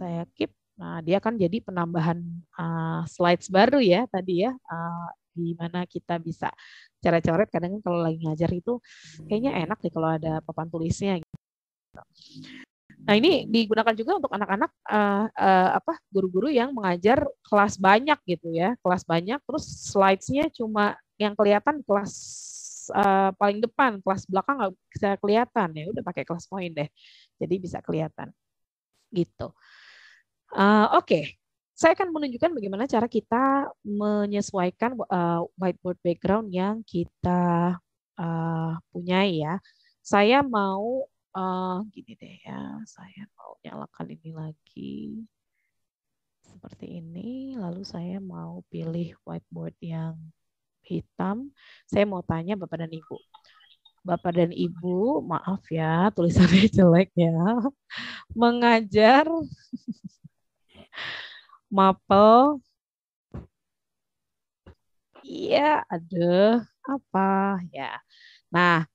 saya keep. Nah dia akan jadi penambahan uh, slides baru ya tadi ya. Uh, di mana kita bisa cara coret kadang kalau lagi ngajar itu kayaknya enak sih kalau ada papan tulisnya gitu. Nah ini digunakan juga untuk anak-anak uh, uh, apa guru-guru yang mengajar kelas banyak gitu ya, kelas banyak. Terus slides-nya cuma yang kelihatan kelas uh, paling depan, kelas belakang nggak bisa kelihatan ya. Udah pakai kelas point deh, jadi bisa kelihatan gitu. Uh, Oke, okay. saya akan menunjukkan bagaimana cara kita menyesuaikan uh, whiteboard background yang kita uh, punya ya. Saya mau uh, gini deh ya, saya mau nyalakan ini lagi seperti ini, lalu saya mau pilih whiteboard yang hitam. Saya mau tanya Bapak dan Ibu. Bapak dan Ibu, maaf ya, tulisannya jelek ya. Mengajar mapel. Iya, ada apa ya. Nah,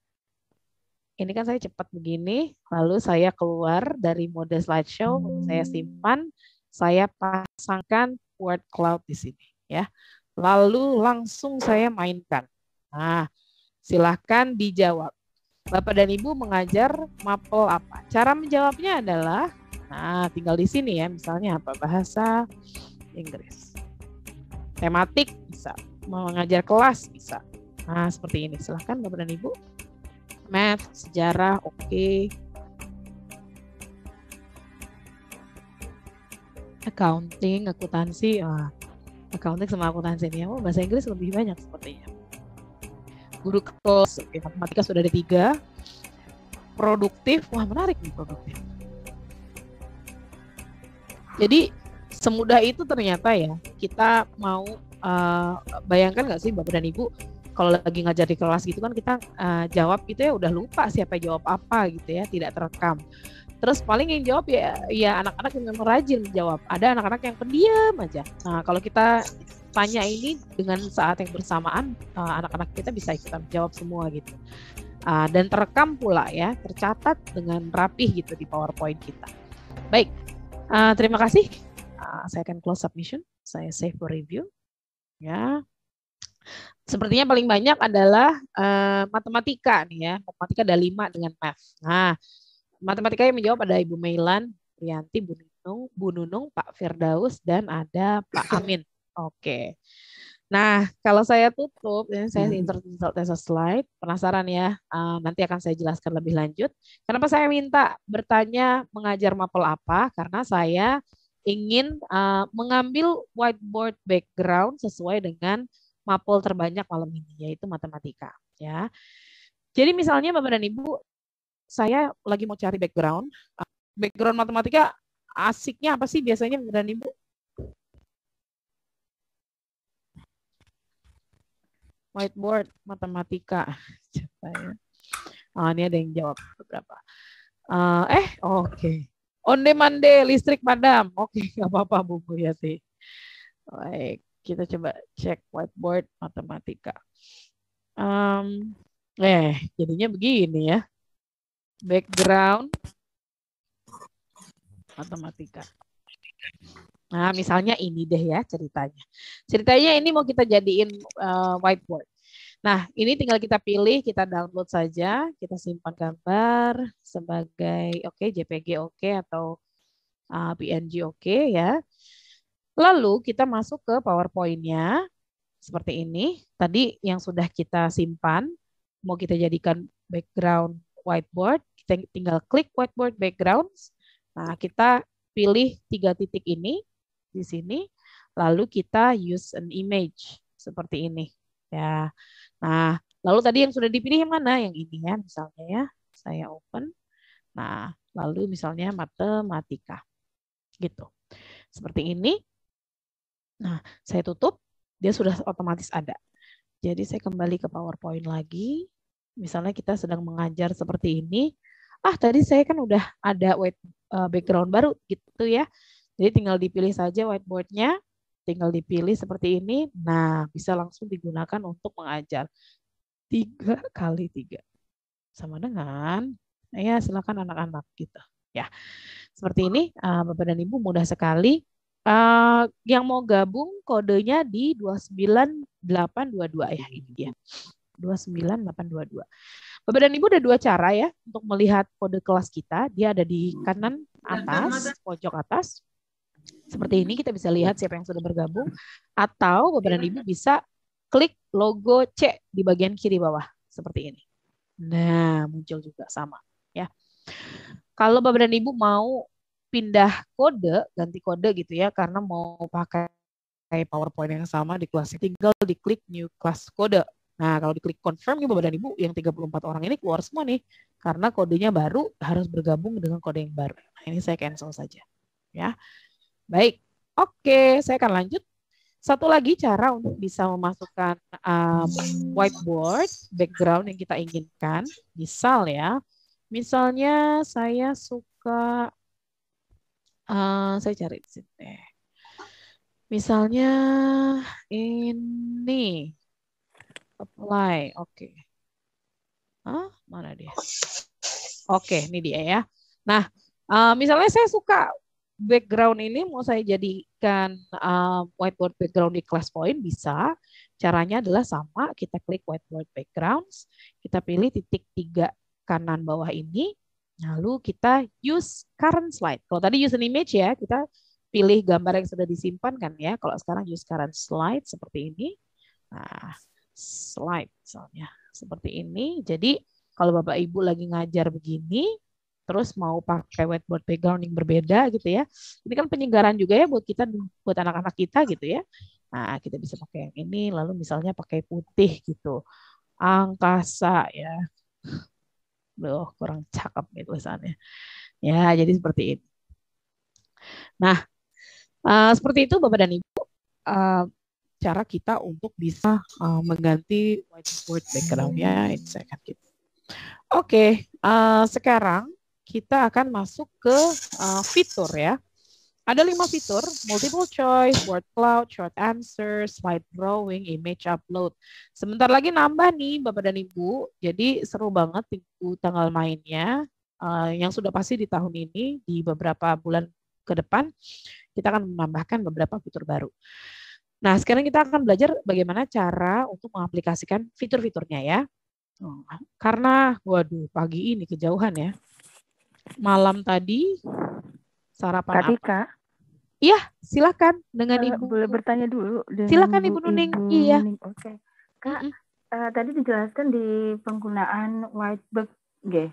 ini kan saya cepat begini, lalu saya keluar dari mode slideshow, saya hmm. simpan, saya pasangkan word cloud di sini ya. Lalu langsung saya mainkan. Nah, silahkan dijawab. Bapak dan Ibu mengajar mapel apa? Cara menjawabnya adalah, nah tinggal di sini ya, misalnya apa? Bahasa Inggris. Tematik bisa, mengajar kelas bisa. Nah, seperti ini. Silahkan Bapak dan Ibu math, sejarah, oke. Okay. Accounting, akuntansi, ah, accounting sama akuntansi ini. Oh, bahasa Inggris lebih banyak sepertinya. Guru kelas, okay, matematika sudah ada tiga. Produktif, wah menarik nih produktif. Jadi semudah itu ternyata ya kita mau uh, bayangkan nggak sih bapak dan ibu kalau lagi ngajar di kelas gitu kan kita uh, jawab gitu ya udah lupa siapa jawab apa gitu ya tidak terekam terus paling yang jawab ya ya anak-anak yang memang rajin menjawab ada anak-anak yang pendiam aja nah kalau kita tanya ini dengan saat yang bersamaan anak eh, anak-anak kita bisa ikutan jawab semua gitu uh, dan terekam pula ya tercatat dengan rapih gitu di powerpoint kita baik uh, terima kasih uh, saya akan close submission saya save for review ya Sepertinya paling banyak adalah uh, matematika nih ya. Matematika ada lima dengan math. Nah, matematika yang menjawab ada Ibu Meilan, Rianti, Bu Nunung, Bu Nunung, Pak Firdaus, dan ada Pak Amin. Oke. Okay. Nah, kalau saya tutup, ini ya, saya insert-insert hmm. as slide. Penasaran ya? Uh, nanti akan saya jelaskan lebih lanjut. Kenapa saya minta bertanya mengajar mapel apa? Karena saya ingin uh, mengambil whiteboard background sesuai dengan mapel terbanyak malam ini yaitu matematika ya. Jadi misalnya Bapak dan Ibu saya lagi mau cari background eh, background matematika asiknya apa sih biasanya Bapak dan Ibu? Whiteboard matematika. Oh, ini ada yang jawab beberapa. Uh, eh, oke. Okay. Onde mande listrik padam. Oke, okay, nggak apa-apa Bu Yati. Baik. Kita coba cek whiteboard matematika. Um, eh, jadinya begini ya. Background matematika. Nah, misalnya ini deh ya ceritanya. Ceritanya ini mau kita jadiin uh, whiteboard. Nah, ini tinggal kita pilih, kita download saja, kita simpan gambar sebagai oke okay, JPG oke okay, atau uh, eh, PNG oke okay, ya. Lalu kita masuk ke PowerPoint-nya seperti ini. Tadi yang sudah kita simpan, mau kita jadikan background whiteboard, kita tinggal klik whiteboard background Nah, kita pilih tiga titik ini di sini, lalu kita use an image seperti ini. Ya. Nah, lalu tadi yang sudah dipilih yang mana? Yang ini ya, misalnya ya. Saya open. Nah, lalu misalnya matematika. Gitu. Seperti ini. Nah, saya tutup, dia sudah otomatis ada. Jadi saya kembali ke PowerPoint lagi. Misalnya kita sedang mengajar seperti ini. Ah, tadi saya kan udah ada white eh, background baru gitu ya. Jadi tinggal dipilih saja whiteboardnya, tinggal dipilih seperti ini. Nah, bisa langsung digunakan untuk mengajar. Tiga kali tiga. Sama dengan, ya silakan anak-anak gitu. Ya, seperti ini eh, Bapak dan Ibu mudah sekali Uh, yang mau gabung kodenya di 29822 ya ini dia. 29822. Bapak dan Ibu ada dua cara ya untuk melihat kode kelas kita. Dia ada di kanan atas, pojok atas. Seperti ini kita bisa lihat siapa yang sudah bergabung atau Bapak dan Ibu bisa klik logo C di bagian kiri bawah seperti ini. Nah, muncul juga sama ya. Kalau Bapak dan Ibu mau pindah kode, ganti kode gitu ya, karena mau pakai PowerPoint yang sama di kelas tinggal diklik new class kode. Nah, kalau diklik confirm ibu dan ibu yang 34 orang ini keluar semua nih karena kodenya baru harus bergabung dengan kode yang baru. Nah, ini saya cancel saja. Ya. Baik. Oke, saya akan lanjut. Satu lagi cara untuk bisa memasukkan um, whiteboard background yang kita inginkan. Misal ya, misalnya saya suka Uh, saya cari di sini. Misalnya ini apply. Oke. Okay. Huh? Mana dia? Oke, okay, ini dia ya. Nah, uh, misalnya saya suka background ini mau saya jadikan uh, whiteboard background di class point bisa. Caranya adalah sama, kita klik whiteboard backgrounds, kita pilih titik tiga kanan bawah ini, Lalu kita use current slide. Kalau tadi use an image ya, kita pilih gambar yang sudah disimpan kan ya. Kalau sekarang use current slide seperti ini. Nah, slide misalnya seperti ini. Jadi kalau Bapak Ibu lagi ngajar begini, terus mau pakai whiteboard background yang berbeda gitu ya. Ini kan penyegaran juga ya buat kita buat anak-anak kita gitu ya. Nah, kita bisa pakai yang ini lalu misalnya pakai putih gitu. Angkasa ya loh kurang cakep gitu tulisannya. Ya, jadi seperti itu. Nah, uh, seperti itu Bapak dan Ibu. Uh, cara kita untuk bisa uh, mengganti whiteboard backgroundnya hmm. akan gitu. Oke, okay, uh, sekarang kita akan masuk ke uh, fitur ya. Ada lima fitur, multiple choice, word cloud, short answer, slide drawing, image upload. Sebentar lagi nambah nih Bapak dan Ibu, jadi seru banget tinggu tanggal mainnya. Uh, yang sudah pasti di tahun ini, di beberapa bulan ke depan, kita akan menambahkan beberapa fitur baru. Nah, sekarang kita akan belajar bagaimana cara untuk mengaplikasikan fitur-fiturnya ya. Oh. karena, waduh, pagi ini kejauhan ya. Malam tadi Sarapan Kak Apa? Iya, silakan dengan uh, Ibu. Boleh bertanya dulu. Silakan Ibu, Nuning. Ibu iya. Oke. Kak, mm -hmm. uh, tadi dijelaskan di penggunaan white bag, yeah.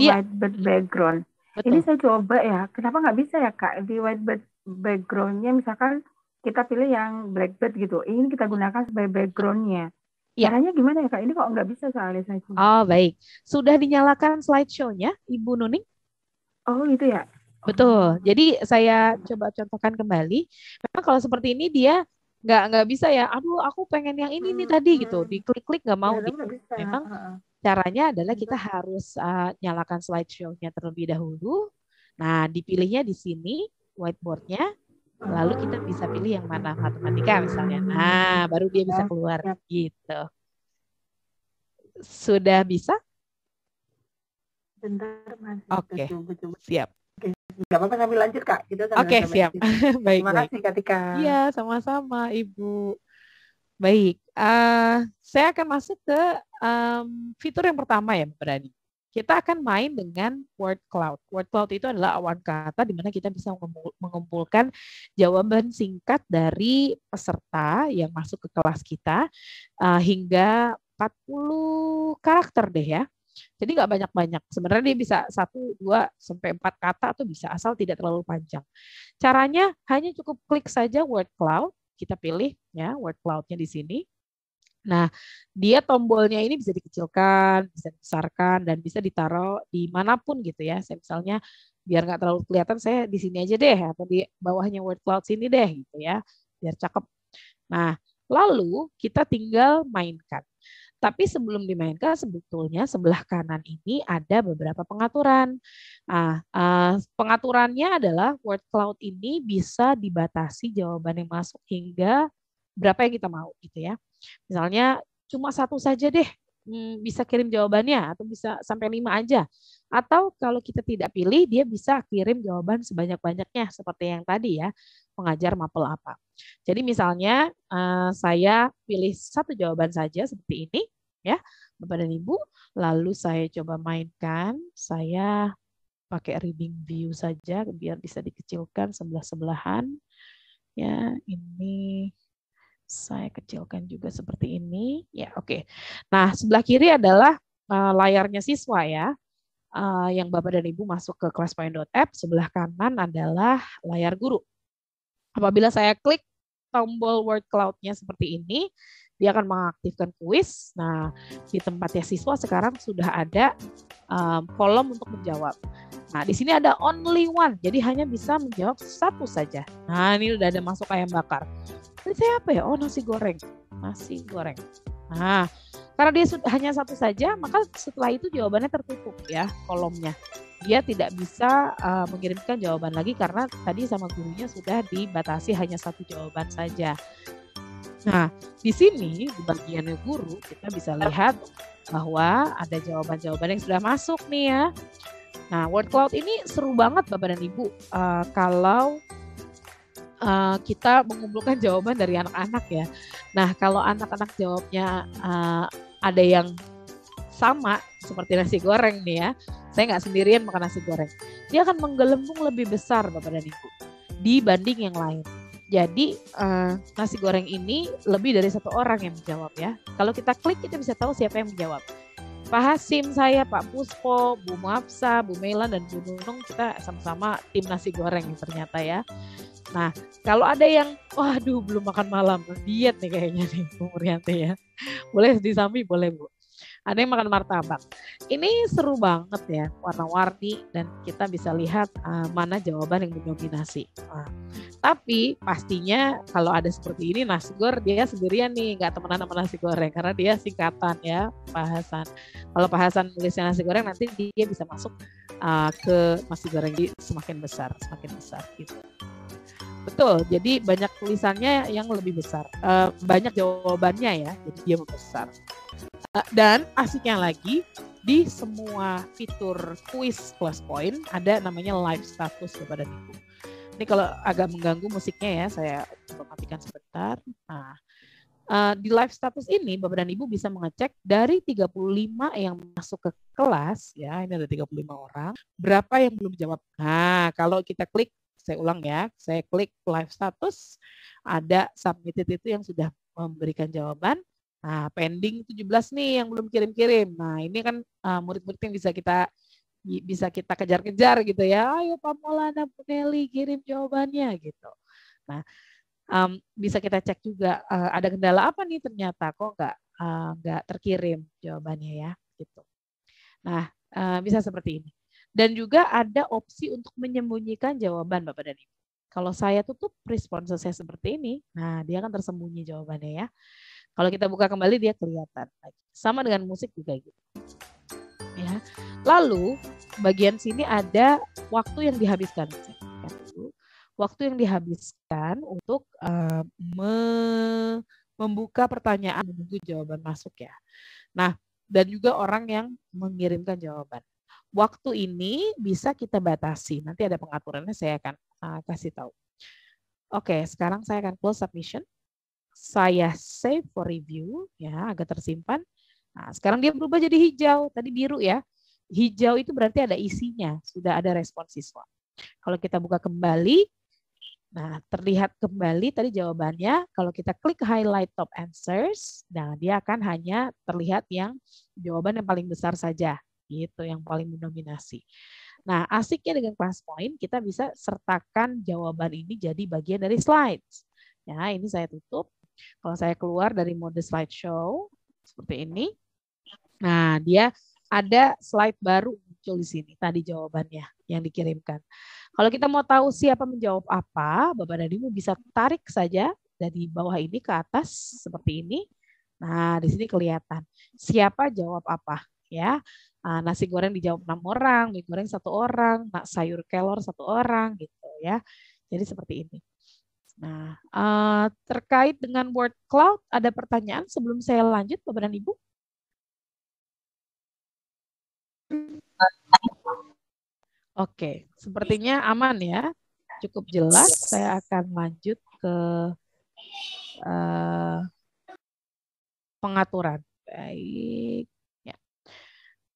Iya. white bag background. Betul. Ini saya coba ya. Kenapa nggak bisa ya Kak di white bag backgroundnya misalkan kita pilih yang blackboard gitu. Ini kita gunakan sebagai backgroundnya. Ya. Caranya gimana ya Kak? Ini kok nggak bisa soalnya saya coba. Oh baik. Sudah dinyalakan slideshow-nya Ibu Nuning? Oh gitu ya. Betul. Jadi saya coba contohkan kembali. Memang kalau seperti ini dia nggak nggak bisa ya. Aduh, aku pengen yang ini nih tadi gitu. Hmm, hmm. Diklik-klik nggak mau. Ya, gitu. bisa. Memang caranya adalah kita harus uh, nyalakan slideshow-nya terlebih dahulu. Nah, dipilihnya di sini whiteboardnya. Lalu kita bisa pilih yang mana matematika misalnya. Nah, hmm. baru dia bisa keluar gitu. Sudah bisa? Bentar, Mas. Oke. Okay. Siap. Gak apa-apa sambil lanjut kak. Kita Oke okay, siap. baik. Terima kasih kak Tika. Iya sama-sama ibu. Baik, uh, saya akan masuk ke um, fitur yang pertama ya Berani. Kita akan main dengan word cloud. Word cloud itu adalah awan kata di mana kita bisa mengumpulkan jawaban singkat dari peserta yang masuk ke kelas kita uh, hingga 40 karakter deh ya. Jadi nggak banyak-banyak. Sebenarnya dia bisa satu, dua, sampai empat kata atau bisa asal tidak terlalu panjang. Caranya hanya cukup klik saja word cloud. Kita pilih ya word cloudnya di sini. Nah, dia tombolnya ini bisa dikecilkan, bisa dibesarkan, dan bisa ditaruh di manapun gitu ya. Saya misalnya biar nggak terlalu kelihatan, saya di sini aja deh, atau di bawahnya word cloud sini deh gitu ya, biar cakep. Nah, lalu kita tinggal mainkan. Tapi sebelum dimainkan sebetulnya sebelah kanan ini ada beberapa pengaturan. Nah, pengaturannya adalah word cloud ini bisa dibatasi jawaban yang masuk hingga berapa yang kita mau gitu ya. Misalnya cuma satu saja deh Hmm, bisa kirim jawabannya atau bisa sampai lima aja. Atau kalau kita tidak pilih, dia bisa kirim jawaban sebanyak-banyaknya seperti yang tadi ya, pengajar mapel apa. Jadi misalnya eh, saya pilih satu jawaban saja seperti ini ya, Bapak dan Ibu, lalu saya coba mainkan, saya pakai reading view saja biar bisa dikecilkan sebelah-sebelahan. Ya, ini saya kecilkan juga seperti ini. Ya, oke. Okay. Nah, sebelah kiri adalah eh, layarnya siswa ya. Eh, yang Bapak dan Ibu masuk ke classpoint.app, sebelah kanan adalah layar guru. Apabila saya klik tombol word cloud-nya seperti ini, dia akan mengaktifkan kuis. Nah, di tempatnya siswa sekarang sudah ada eh, kolom untuk menjawab. Nah, di sini ada only one, jadi hanya bisa menjawab satu saja. Nah, ini sudah ada masuk ayam bakar. Ini saya apa ya? Oh nasi goreng, nasi goreng. Nah, karena dia hanya satu saja, maka setelah itu jawabannya tertutup ya kolomnya. Dia tidak bisa uh, mengirimkan jawaban lagi karena tadi sama gurunya sudah dibatasi hanya satu jawaban saja. Nah, di sini di bagian guru kita bisa lihat bahwa ada jawaban-jawaban yang sudah masuk nih ya. Nah, word cloud ini seru banget Bapak dan Ibu uh, kalau uh, kita mengumpulkan jawaban dari anak-anak ya. Nah, kalau anak-anak jawabnya uh, ada yang sama seperti nasi goreng nih ya, saya nggak sendirian makan nasi goreng. Dia akan menggelembung lebih besar Bapak dan Ibu dibanding yang lain. Jadi uh, nasi goreng ini lebih dari satu orang yang menjawab ya. Kalau kita klik kita bisa tahu siapa yang menjawab. Pak Hasim, saya, Pak Puspo, Bu Mapsa, Bu Melan, dan Bu Nunung, kita sama-sama tim nasi goreng ternyata ya. Nah, kalau ada yang, waduh belum makan malam, diet nih kayaknya nih Bu Murianti ya. Boleh disambi, boleh Bu ada yang makan martabak. Ini seru banget ya, warna-warni dan kita bisa lihat uh, mana jawaban yang mendominasi. Nah, tapi pastinya kalau ada seperti ini nasi goreng dia sendirian nih, nggak temenan sama nasi goreng karena dia singkatan ya bahasan. Kalau bahasan tulisnya nasi goreng nanti dia bisa masuk uh, ke nasi goreng di semakin besar, semakin besar gitu. Betul, jadi banyak tulisannya yang lebih besar, uh, banyak jawabannya ya, jadi dia membesar. Eh, dan asiknya lagi di semua fitur quiz plus poin ada namanya live status daripada ya ibu. Ini kalau agak mengganggu musiknya ya, saya coba matikan sebentar. Nah, uh, di live status ini Bapak dan Ibu bisa mengecek dari 35 yang masuk ke kelas ya, ini ada 35 orang, berapa yang belum jawab. Nah, kalau kita klik saya ulang ya, saya klik live status ada submitted itu yang sudah memberikan jawaban Nah, pending 17 nih yang belum kirim-kirim. Nah, ini kan murid eh, murid-murid yang bisa kita bisa kita kejar-kejar gitu ya. Ayo Pak Maulana, Bu Nelly, kirim jawabannya gitu. Nah, um, bisa kita cek juga uh, ada kendala apa nih ternyata kok nggak uh, terkirim jawabannya ya gitu. Nah, uh, bisa seperti ini. Dan juga ada opsi untuk menyembunyikan jawaban Bapak dan Ibu. Kalau saya tutup responsnya seperti ini, nah dia akan tersembunyi jawabannya ya. Kalau kita buka kembali dia kelihatan Sama dengan musik juga gitu. Ya. Lalu bagian sini ada waktu yang dihabiskan. Waktu yang dihabiskan untuk uh, me membuka pertanyaan menunggu jawaban masuk ya. Nah, dan juga orang yang mengirimkan jawaban. Waktu ini bisa kita batasi. Nanti ada pengaturannya saya akan uh, kasih tahu. Oke, sekarang saya akan close submission saya save for review ya agak tersimpan. Nah, sekarang dia berubah jadi hijau, tadi biru ya. Hijau itu berarti ada isinya, sudah ada respon siswa. Kalau kita buka kembali, nah terlihat kembali tadi jawabannya. Kalau kita klik highlight top answers, nah dia akan hanya terlihat yang jawaban yang paling besar saja, gitu yang paling mendominasi. Nah, asiknya dengan class point kita bisa sertakan jawaban ini jadi bagian dari slides. Ya, ini saya tutup. Kalau saya keluar dari mode slideshow seperti ini, nah dia ada slide baru muncul di sini tadi jawabannya yang dikirimkan. Kalau kita mau tahu siapa menjawab apa, Bapak dan Ibu bisa tarik saja dari bawah ini ke atas seperti ini. Nah, di sini kelihatan siapa jawab apa ya. Ah, nasi goreng dijawab enam orang, mie goreng satu orang, sayur kelor satu orang gitu ya. Jadi seperti ini. Nah, uh, terkait dengan word cloud, ada pertanyaan sebelum saya lanjut, Bapak dan Ibu? Oke, okay. sepertinya aman ya. Cukup jelas, saya akan lanjut ke uh, pengaturan. Baik. Ya.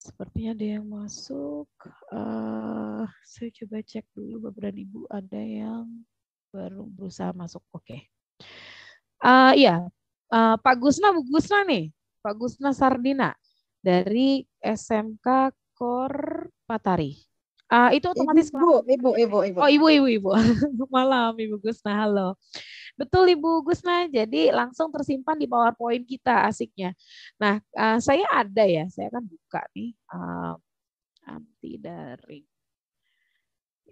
Sepertinya ada yang masuk. Uh, saya coba cek dulu, Bapak dan Ibu, ada yang baru berusaha masuk. Oke. Okay. Uh, eh, iya, uh, Pak Gusna, Bu Gusna nih, Pak Gusna Sardina dari SMK Kor Patari. Uh, itu otomatis ibu, ibu, ibu, ibu. Oh, ibu, ibu, ibu. Malam, Ibu Gusna. Halo. Betul Ibu Gusna, jadi langsung tersimpan di PowerPoint kita asiknya. Nah, uh, saya ada ya, saya akan buka nih uh, anti dari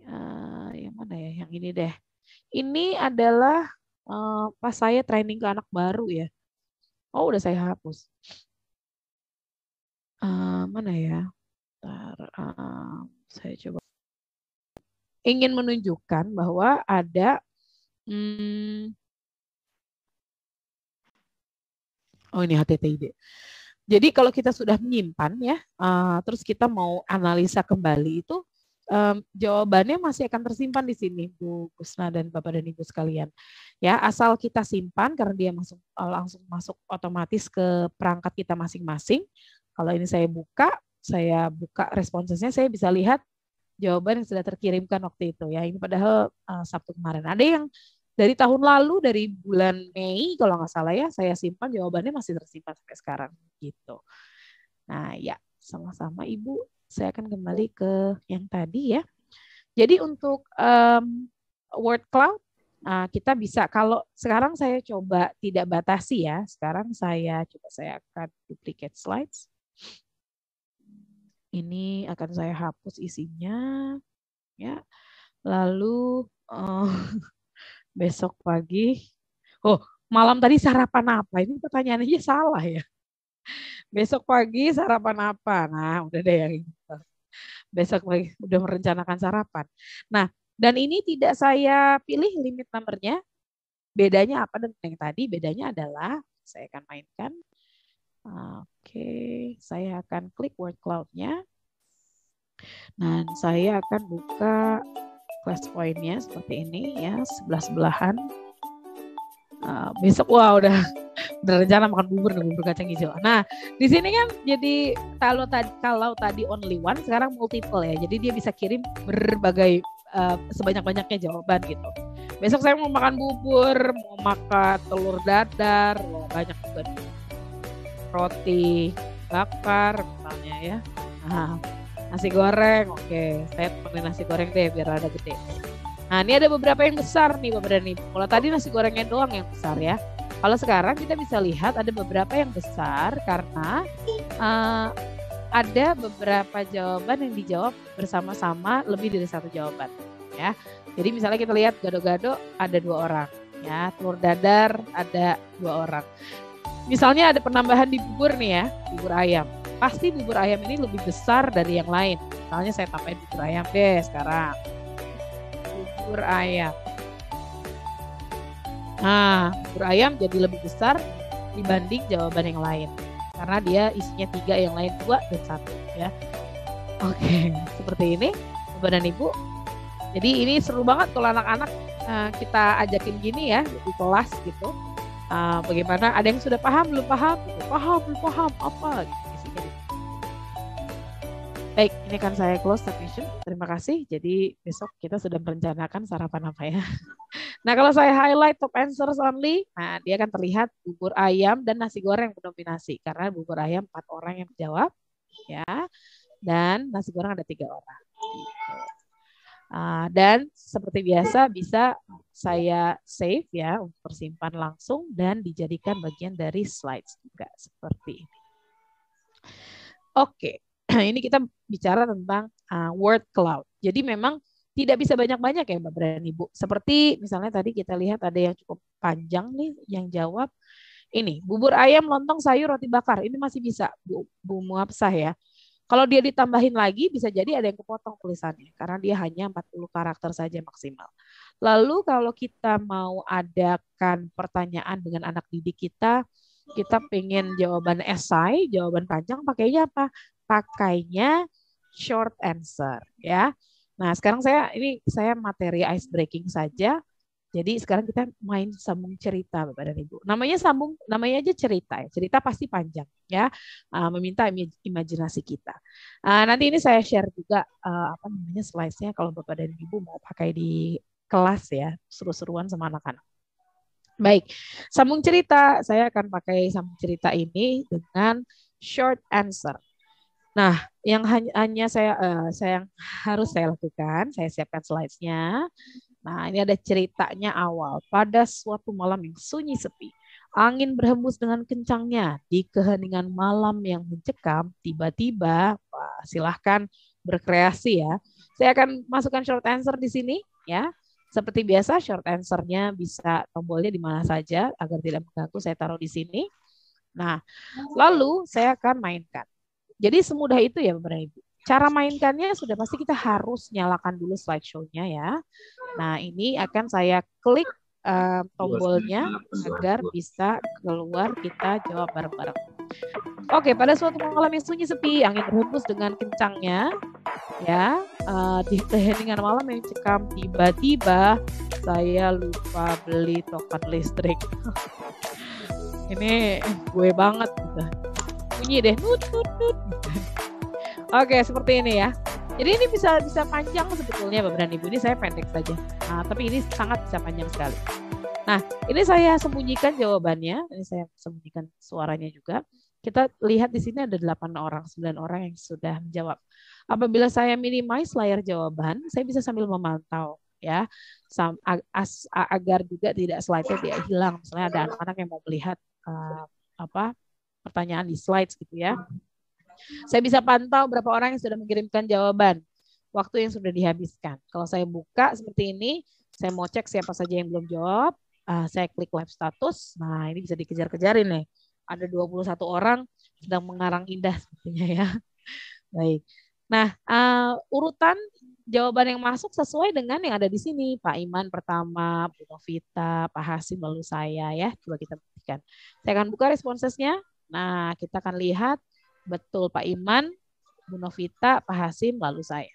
Uh, yang mana ya, yang ini deh. Ini adalah uh, pas saya training ke anak baru ya. Oh, udah saya hapus. Uh, mana ya? Bentar, uh, saya coba. Ingin menunjukkan bahwa ada hmm, Oh ini HTTID. Jadi kalau kita sudah menyimpan ya, uh, terus kita mau analisa kembali itu um, jawabannya masih akan tersimpan di sini Bu Kusna dan Bapak dan Ibu sekalian. Ya, asal kita simpan karena dia langsung eh, langsung masuk otomatis ke perangkat kita masing-masing. Kalau ini saya buka, saya buka responsesnya, saya bisa lihat jawaban yang sudah terkirimkan waktu itu ya. Ini padahal uh, Sabtu kemarin. Ada yang dari tahun lalu dari bulan Mei kalau nggak salah ya saya simpan jawabannya masih tersimpan sampai sekarang gitu. Nah ya sama-sama Ibu saya akan kembali ke yang tadi ya. Jadi untuk um, word cloud uh, kita bisa kalau sekarang saya coba tidak batasi ya. Sekarang saya coba saya akan duplicate slides. Ini akan saya hapus isinya ya. Lalu uh, besok pagi. Oh, malam tadi sarapan apa? Ini pertanyaannya salah ya besok pagi sarapan apa? Nah, udah deh yang gitu. Besok pagi udah merencanakan sarapan. Nah, dan ini tidak saya pilih limit numbernya. Bedanya apa dengan yang tadi? Bedanya adalah saya akan mainkan. Oke, saya akan klik word cloud-nya. Dan saya akan buka class point-nya seperti ini ya, sebelah-sebelahan. Ah, besok wah udah udah rencana makan bubur nih bubur kacang hijau. Nah di sini kan jadi kalau tadi kalau tadi only one sekarang multiple ya. Jadi dia bisa kirim berbagai uh, sebanyak-banyaknya jawaban gitu. Besok saya mau makan bubur, mau makan telur dadar, wah banyak juga Roti bakar misalnya ya. Nah, nasi goreng, oke. Saya pengen nasi goreng deh biar ada gede. Nah ini ada beberapa yang besar nih Bapak dan Kalau tadi nasi gorengnya doang yang besar ya. Kalau sekarang kita bisa lihat ada beberapa yang besar karena uh, ada beberapa jawaban yang dijawab bersama-sama lebih dari satu jawaban ya. Jadi misalnya kita lihat gado-gado ada dua orang ya, telur dadar ada dua orang. Misalnya ada penambahan di bubur nih ya, bubur ayam. Pasti bubur ayam ini lebih besar dari yang lain. Misalnya saya tambahin bubur ayam deh sekarang bubur ayam. Nah, bubur ayam jadi lebih besar dibanding jawaban yang lain. Karena dia isinya tiga, yang lain dua dan satu ya. Oke, seperti ini badan ibu. Jadi ini seru banget kalau anak-anak eh, kita ajakin gini ya di kelas gitu. Ah, bagaimana ada yang sudah paham belum paham? Gitu. Paham belum paham apa? Gitu ini kan saya close submission. Terima kasih. Jadi besok kita sudah merencanakan sarapan apa ya. Nah kalau saya highlight top answers only, nah dia akan terlihat bubur ayam dan nasi goreng mendominasi karena bubur ayam empat orang yang menjawab, ya, dan nasi goreng ada tiga orang. Gitu. Ah, dan seperti biasa bisa saya save ya untuk tersimpan langsung dan dijadikan bagian dari slides juga seperti ini. Oke, okay. ini kita bicara tentang uh, word cloud. Jadi memang tidak bisa banyak-banyak ya Mbak Berani Bu. Seperti misalnya tadi kita lihat ada yang cukup panjang nih yang jawab ini bubur ayam, lontong, sayur, roti bakar. Ini masih bisa Bu, Bu Muapsah ya. Kalau dia ditambahin lagi bisa jadi ada yang kepotong tulisannya karena dia hanya 40 karakter saja maksimal. Lalu kalau kita mau adakan pertanyaan dengan anak didik kita, kita pengen jawaban esai, jawaban panjang pakainya apa? pakainya short answer ya. Nah, sekarang saya ini saya materi ice breaking saja. Jadi sekarang kita main sambung cerita Bapak dan Ibu. Namanya sambung, namanya aja cerita ya. Cerita pasti panjang ya. Ah, meminta imajinasi kita. Ah, nanti ini saya share juga ah, apa namanya slice-nya kalau Bapak dan Ibu mau pakai di kelas ya, seru-seruan sama anak-anak. Baik, sambung cerita. Saya akan pakai sambung cerita ini dengan short answer Nah, yang hanya saya uh, saya harus saya lakukan, saya siapkan slides-nya. Nah, ini ada ceritanya awal. Pada suatu malam yang sunyi sepi, angin berhembus dengan kencangnya di keheningan malam yang mencekam. Tiba-tiba, silahkan berkreasi ya. Saya akan masukkan short answer di sini ya. Seperti biasa, short answer-nya bisa tombolnya di mana saja agar tidak mengganggu. Saya taruh di sini. Nah, lalu saya akan mainkan. Jadi semudah itu ya Bapak dan Ibu. Cara mainkannya sudah pasti kita harus nyalakan dulu slideshow-nya ya. Nah ini akan saya klik uh, tombolnya agar bisa keluar kita jawab bareng-bareng. Oke, pada suatu malam yang sunyi sepi, angin berhembus dengan kencangnya, ya, uh, di keheningan malam yang cekam, tiba-tiba saya lupa beli token listrik. Ini gue banget gitu bunyi deh. Oke, seperti ini ya. Jadi ini bisa bisa panjang sebetulnya bapak dan ibu ini saya pendek saja. Nah, tapi ini sangat bisa panjang sekali. Nah, ini saya sembunyikan jawabannya. Ini saya sembunyikan suaranya juga. Kita lihat di sini ada 8 orang, 9 orang yang sudah menjawab. Apabila saya minimize layar jawaban, saya bisa sambil memantau ya agar juga tidak slide-nya tidak hilang. Misalnya ada anak-anak yang mau melihat ah, apa pertanyaan di slides gitu ya. Saya bisa pantau berapa orang yang sudah mengirimkan jawaban. Waktu yang sudah dihabiskan. Kalau saya buka seperti ini, saya mau cek siapa saja yang belum jawab. Uh, saya klik live status. Nah, ini bisa dikejar-kejarin nih. Ada 21 orang sedang mengarang indah sepertinya ya. Baik. Nah, uh, urutan jawaban yang masuk sesuai dengan yang ada di sini. Pak Iman pertama, Bu Novita, Pak Hasim, lalu saya ya. Coba kita buktikan. Saya akan buka responsesnya. Nah, kita akan lihat betul Pak Iman, Bu Novita, Pak Hasim, lalu saya.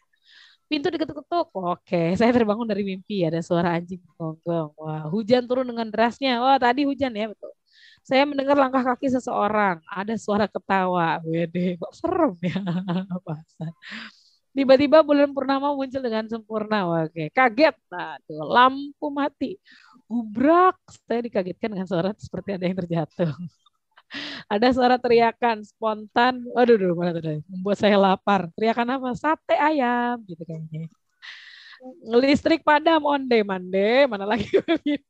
Pintu diketuk-ketuk. Oke, saya terbangun dari mimpi. Ada suara anjing gonggong. Wah, hujan turun dengan derasnya. Wah, tadi hujan ya, betul. Saya mendengar langkah kaki seseorang. Ada suara ketawa. Wede, kok serem ya. Tiba-tiba bulan purnama muncul dengan sempurna. Oke, kaget. Nah, tuh, lampu mati. Gubrak. Saya dikagetkan dengan suara seperti ada yang terjatuh. ada suara teriakan spontan. Waduh, aduh, mana aduh, Membuat saya lapar. Teriakan apa? Sate ayam gitu kayaknya. Listrik padam onde mande, mana lagi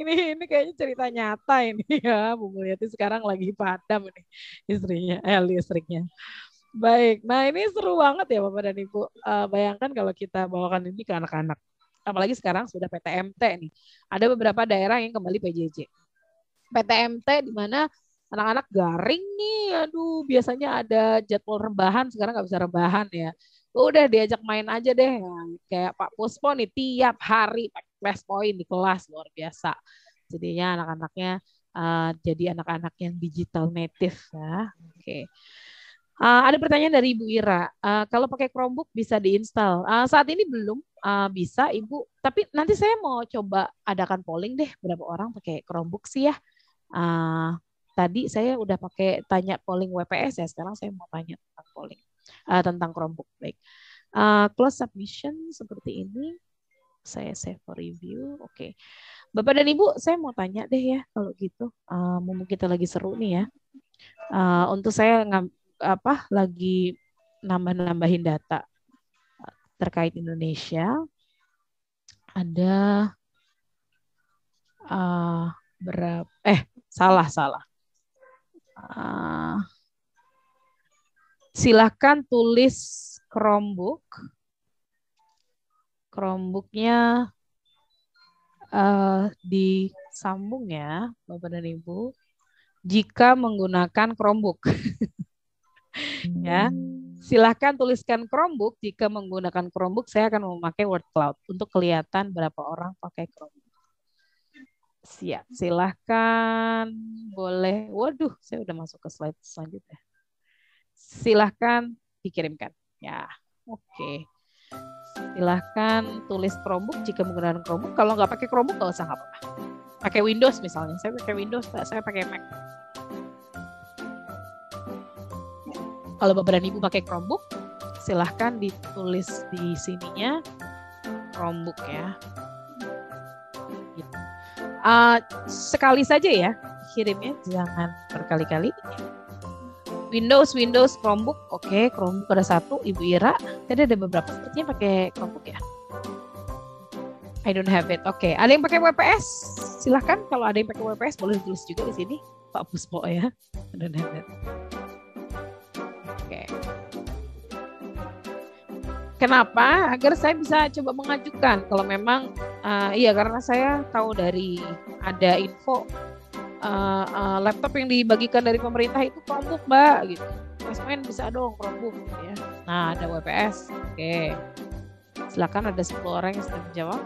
ini ini kayaknya cerita nyata ini ya Bu Mulyati sekarang lagi padam nih istrinya eh listriknya baik nah ini seru banget ya Bapak dan Ibu uh, bayangkan kalau kita bawakan ini ke anak-anak apalagi sekarang sudah PTMT nih ada beberapa daerah yang kembali PJJ PTMT di mana anak-anak garing nih, aduh biasanya ada jadwal rebahan, sekarang nggak bisa rebahan ya. Udah diajak main aja deh, kayak Pak Puspo nih tiap hari pakai point di kelas luar biasa. Jadinya anak-anaknya uh, jadi anak-anak yang digital native ya. Oke. Okay. Uh, eh, ada pertanyaan dari Ibu Ira. Uh, kalau pakai Chromebook bisa diinstal? Uh, saat ini belum uh, bisa, Ibu. Tapi nanti saya mau coba adakan polling deh berapa orang pakai Chromebook sih ya. Uh, tadi saya udah pakai tanya polling WPS ya, sekarang saya mau tanya tentang polling, uh, tentang Chromebook. Baik. Uh, eh, close submission seperti ini, saya save for review. Oke. Okay. Bapak dan Ibu, saya mau tanya deh ya kalau gitu. Uh, mumpung kita lagi seru nih ya. Uh, untuk saya apa lagi nambah-nambahin data terkait Indonesia. Ada uh, berapa eh Salah, salah. Uh, silahkan tulis Chromebook. Chromebooknya uh, disambung ya, Bapak dan Ibu. Jika menggunakan Chromebook, ya silahkan tuliskan Chromebook. Jika menggunakan Chromebook, saya akan memakai word cloud untuk kelihatan berapa orang pakai Chromebook. Siap, silahkan. Boleh. Waduh, saya udah masuk ke slide selanjutnya. Silahkan dikirimkan. Ya, oke. Okay. Silahkan tulis Chromebook jika menggunakan Chromebook. Kalau nggak pakai Chromebook, nggak usah nggak apa-apa. Pakai Windows misalnya. Saya pakai Windows, saya pakai Mac. Kalau Bapak dan Ibu pakai Chromebook, silahkan ditulis di sininya Chromebook ya. Uh, sekali saja ya kirimnya, jangan berkali-kali. Windows, Windows, Chromebook, oke, okay, Chromebook ada satu, Ibu Ira. Tadi ada beberapa, sepertinya pakai Chromebook ya. I don't have it. Oke, okay. ada yang pakai WPS? Silahkan kalau ada yang pakai WPS boleh tulis juga di sini. Pak Puspo ya. I don't have it. Oke. Okay. Kenapa? Agar saya bisa coba mengajukan kalau memang uh, iya karena saya tahu dari ada info uh, uh, laptop yang dibagikan dari pemerintah itu Chromebook, Mbak gitu. Mas main bisa dong Chromebook gitu ya. Nah, ada WPS. Oke. Okay. Silakan ada 10 orang yang sudah menjawab.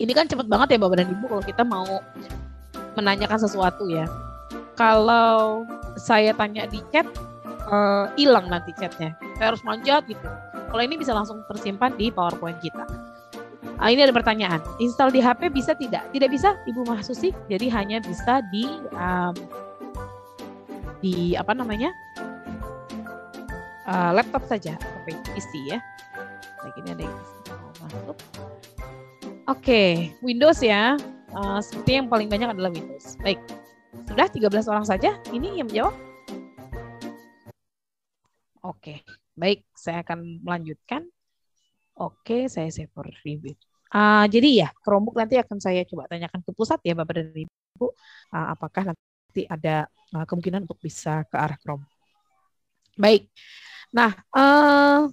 Ini kan cepet banget ya Bapak dan Ibu kalau kita mau menanyakan sesuatu ya. Kalau saya tanya di chat, Eh, hilang uh, nanti chatnya. Saya harus manjat gitu. Kalau ini bisa langsung tersimpan di PowerPoint kita. Nah, ini ada pertanyaan, install di HP bisa tidak? Tidak bisa, Ibu Susi. Jadi hanya bisa di um, di apa namanya uh, laptop saja, sampai isi ya. Nah, ini ada yang masuk. Oke, Windows ya. Uh, seperti yang paling banyak adalah Windows. Baik, sudah 13 orang saja. Ini yang menjawab. Oke, baik. Saya akan melanjutkan. Oke, saya save for review. Uh, jadi ya, Chromebook nanti akan saya coba tanyakan ke pusat ya Bapak dan Ibu, uh, apakah nanti ada uh, kemungkinan untuk bisa ke arah Chromebook. Baik. Nah, uh,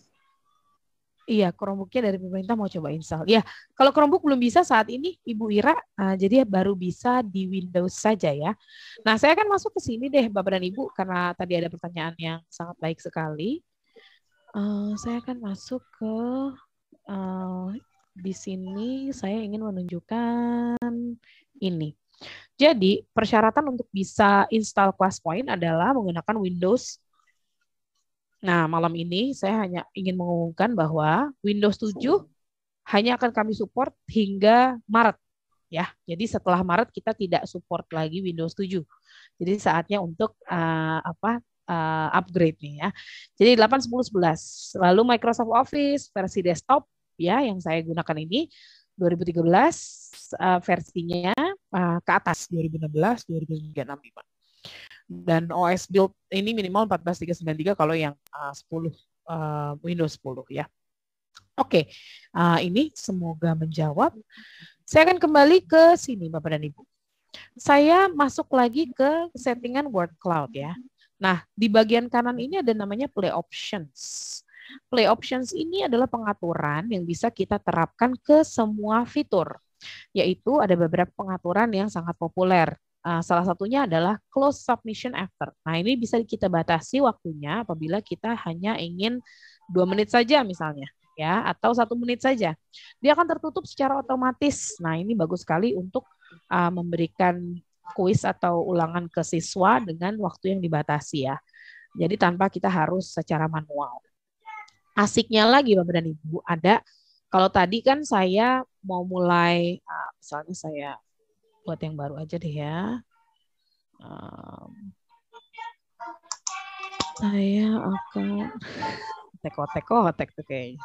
Iya, Chromebooknya dari pemerintah mau coba install. Ya, kalau Chromebook belum bisa saat ini, Ibu Ira, uh, jadi baru bisa di Windows saja ya. Nah, saya akan masuk ke sini deh, Bapak dan Ibu, karena tadi ada pertanyaan yang sangat baik sekali. Uh, saya akan masuk ke uh, di sini. Saya ingin menunjukkan ini. Jadi, persyaratan untuk bisa install ClassPoint adalah menggunakan Windows Nah, malam ini saya hanya ingin mengumumkan bahwa Windows 7 hanya akan kami support hingga Maret. Ya, jadi setelah Maret kita tidak support lagi Windows 7. Jadi saatnya untuk uh, apa uh, upgrade nih ya. Jadi 8 10 11. Lalu Microsoft Office versi desktop ya yang saya gunakan ini 2013 uh, eh, versinya uh, ke atas 2016 2019 65 dan OS build ini minimal 14393 kalau yang uh, 10 uh, Windows 10 ya. Oke, okay. uh, ini semoga menjawab. Saya akan kembali ke sini Bapak dan Ibu. Saya masuk lagi ke settingan Word Cloud ya. Nah, di bagian kanan ini ada namanya Play Options. Play Options ini adalah pengaturan yang bisa kita terapkan ke semua fitur yaitu ada beberapa pengaturan yang sangat populer. Ah, salah satunya adalah close submission after. Nah ini bisa kita batasi waktunya apabila kita hanya ingin dua menit saja misalnya ya atau satu menit saja. Dia akan tertutup secara otomatis. Nah ini bagus sekali untuk uh, memberikan kuis atau ulangan ke siswa dengan waktu yang dibatasi ya. Jadi tanpa kita harus secara manual. Asiknya lagi Bapak dan Ibu ada kalau tadi kan saya mau mulai ah, misalnya saya buat yang baru aja deh ya. Um, saya akan teko tek tuh kayaknya.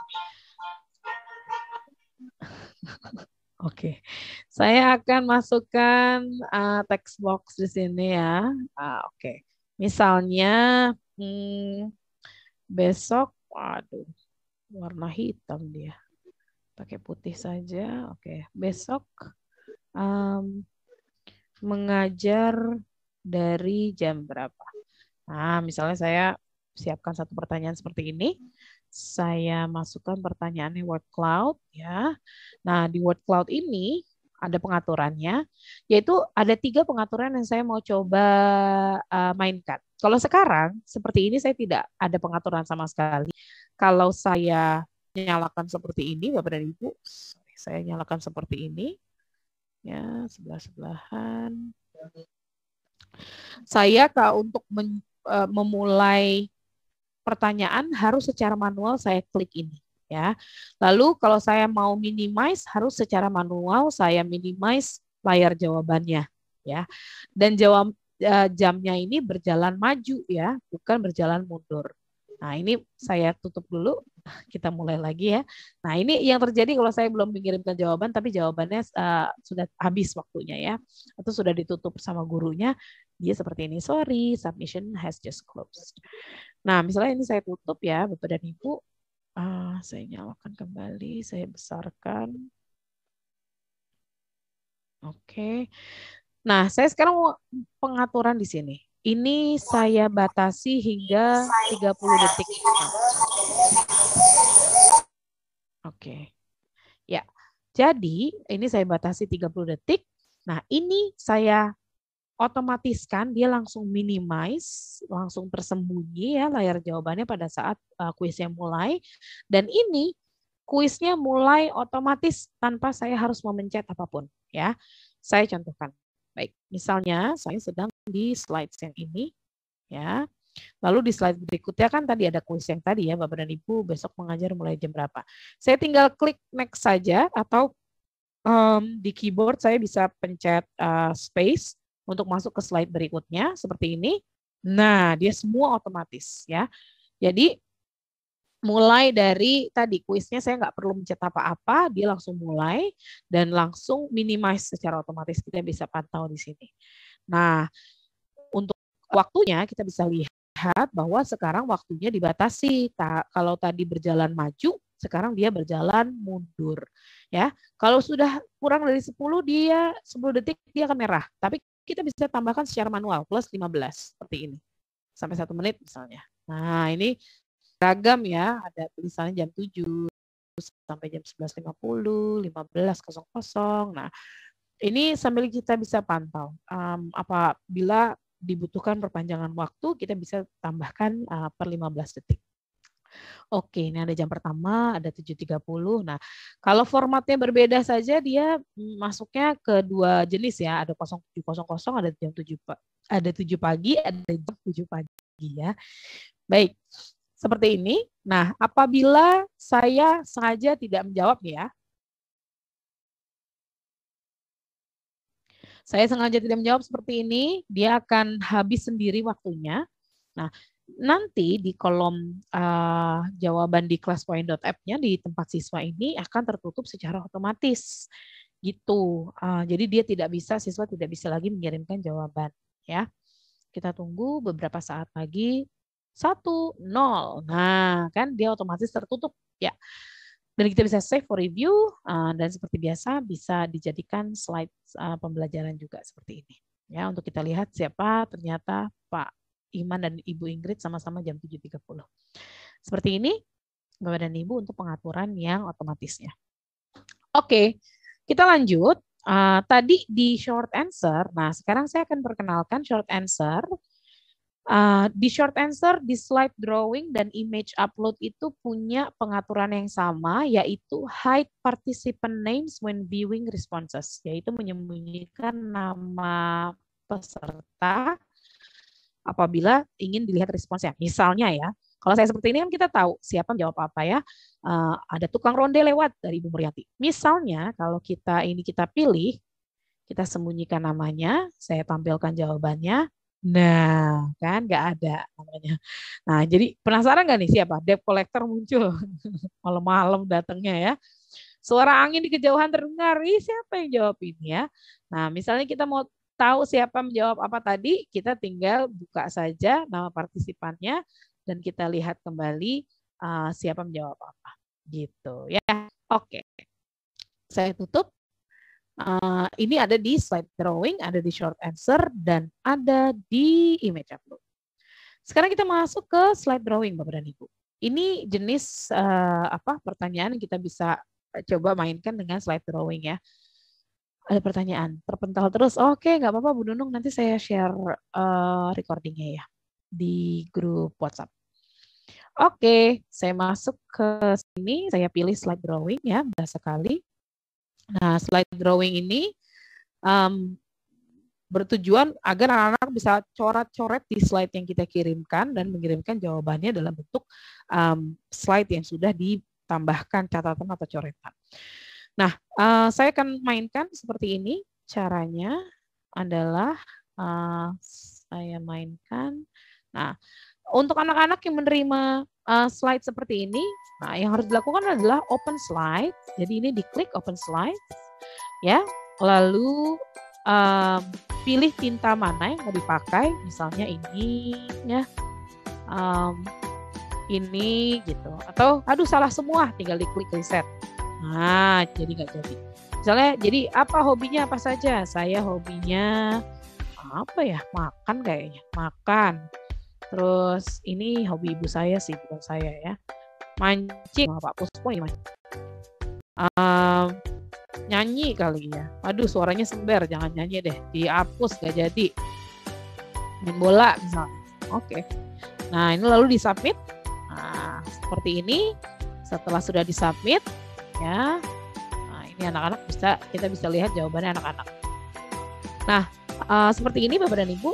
Oke, saya akan masukkan uh, eh, text box di sini ya. Uh, Oke, okay. misalnya hmm, besok, waduh, warna hitam dia. Pakai putih saja. Oke, okay. besok um, mengajar dari jam berapa. Nah, misalnya saya siapkan satu pertanyaan seperti ini. Saya masukkan pertanyaannya word cloud ya. Nah, di word cloud ini ada pengaturannya, yaitu ada tiga pengaturan yang saya mau coba uh, mainkan. Kalau sekarang seperti ini saya tidak ada pengaturan sama sekali. Kalau saya nyalakan seperti ini, Bapak dan Ibu, saya nyalakan seperti ini, ya sebelah-sebelahan. Saya kak untuk men, uh, memulai pertanyaan harus secara manual saya klik ini ya. Lalu kalau saya mau minimize harus secara manual saya minimize layar jawabannya ya. Dan jawab uh, jamnya ini berjalan maju ya, bukan berjalan mundur. Nah, ini saya tutup dulu kita mulai lagi ya. Nah ini yang terjadi kalau saya belum mengirimkan jawaban, tapi jawabannya uh, sudah habis waktunya ya, atau sudah ditutup sama gurunya, dia seperti ini, sorry, submission has just closed. Nah misalnya ini saya tutup ya, Bapak dan Ibu, uh, saya nyalakan kembali, saya besarkan. Oke, okay. nah saya sekarang mau pengaturan di sini ini saya batasi hingga 30 detik. Oke. Ya. Jadi, ini saya batasi 30 detik. Nah, ini saya otomatiskan dia langsung minimize, langsung tersembunyi ya layar jawabannya pada saat uh, kuisnya mulai. Dan ini kuisnya mulai otomatis tanpa saya harus memencet apapun ya. Saya contohkan. Baik, misalnya saya sedang di slide yang ini ya. Lalu di slide berikutnya kan tadi ada kuis yang tadi ya Bapak dan Ibu besok mengajar mulai jam berapa. Saya tinggal klik next saja atau um, di keyboard saya bisa pencet uh, space untuk masuk ke slide berikutnya seperti ini. Nah, dia semua otomatis ya. Jadi mulai dari tadi kuisnya saya nggak perlu mencetak apa-apa, dia langsung mulai dan langsung minimize secara otomatis kita bisa pantau di sini. Nah, untuk waktunya kita bisa lihat melihat bahwa sekarang waktunya dibatasi. Ta kalau tadi berjalan maju, sekarang dia berjalan mundur. Ya, kalau sudah kurang dari 10 dia 10 detik dia akan merah. Tapi kita bisa tambahkan secara manual plus 15 seperti ini. Sampai satu menit misalnya. Nah, ini ragam ya, ada tulisannya jam 7 sampai jam 11.50, 15.00. Nah, ini sambil kita bisa pantau um, apabila dibutuhkan perpanjangan waktu, kita bisa tambahkan uh, per 15 detik. Oke, ini ada jam pertama, ada 7.30. Nah, kalau formatnya berbeda saja dia mm, masuknya ke dua jenis ya. Ada 07.00, ada jam 7 ada 7 pagi, ada jam 7 pagi ya. Baik. Seperti ini. Nah, apabila saya sengaja tidak menjawab ya, Saya sengaja tidak menjawab seperti ini, dia akan habis sendiri waktunya. Nah, nanti di kolom uh, jawaban di classpoint.app-nya di tempat siswa ini akan tertutup secara otomatis. Gitu. Uh, jadi dia tidak bisa siswa tidak bisa lagi mengirimkan jawaban, ya. Kita tunggu beberapa saat lagi. satu nol Nah, kan dia otomatis tertutup, ya. Dan kita bisa save for review uh, dan seperti biasa bisa dijadikan slide uh, pembelajaran juga seperti ini. Ya, untuk kita lihat siapa ternyata Pak Iman dan Ibu Ingrid sama-sama jam 7.30. Seperti ini Bapak dan Ibu untuk pengaturan yang otomatisnya. Oke, kita lanjut. Uh, tadi di short answer, nah sekarang saya akan perkenalkan short answer Uh, di short answer, di slide drawing dan image upload itu punya pengaturan yang sama, yaitu hide participant names when viewing responses, yaitu menyembunyikan nama peserta apabila ingin dilihat responsnya. Misalnya ya, kalau saya seperti ini kan kita tahu siapa menjawab apa ya. Uh, ada tukang ronde lewat dari Ibu Muriati. Misalnya kalau kita ini kita pilih, kita sembunyikan namanya, saya tampilkan jawabannya, Nah, kan nggak ada namanya. Nah, jadi penasaran nggak nih siapa? Debt collector muncul malam-malam datangnya ya. Suara angin di kejauhan terdengar. Ih, siapa yang jawab ini ya? Nah, misalnya kita mau tahu siapa menjawab apa tadi, kita tinggal buka saja nama partisipannya dan kita lihat kembali uh, siapa menjawab apa. Gitu ya. Oke. Saya tutup. Eh, ini ada di slide drawing, ada di short answer, dan ada di image upload. Sekarang kita masuk ke slide drawing, Bapak dan Ibu. Ini jenis uh, apa pertanyaan kita bisa eh, coba mainkan dengan slide drawing ya. Ada pertanyaan, terpental terus. Oke, nggak apa-apa Bu Nunung, nanti saya share uh, recordingnya ya di grup WhatsApp. Oke, saya masuk ke sini, saya pilih slide drawing ya, mudah sekali. Nah, slide drawing ini um, bertujuan agar anak-anak bisa coret-coret di slide yang kita kirimkan dan mengirimkan jawabannya dalam bentuk um, slide yang sudah ditambahkan catatan atau coretan. Nah, uh, saya akan mainkan seperti ini. Caranya adalah uh, saya mainkan. Nah, untuk anak-anak yang menerima uh, slide seperti ini, nah yang harus dilakukan adalah open slide. Jadi ini diklik open slide, ya. Lalu um, pilih tinta mana yang mau dipakai, misalnya ini, ya. Um, ini gitu atau aduh salah semua tinggal diklik reset nah jadi nggak jadi misalnya jadi apa hobinya apa saja saya hobinya apa ya makan kayaknya makan Terus ini hobi ibu saya sih, bukan saya ya. Mancing, oh, Pak Puspo ya Um, nyanyi kali ya. Waduh suaranya sember, jangan nyanyi deh. Dihapus gak jadi. Main bola misal. Oke. Okay. Nah ini lalu disubmit. Nah seperti ini. Setelah sudah disubmit ya. Nah ini anak-anak bisa, kita bisa lihat jawabannya anak-anak. Nah uh, seperti ini Bapak dan Ibu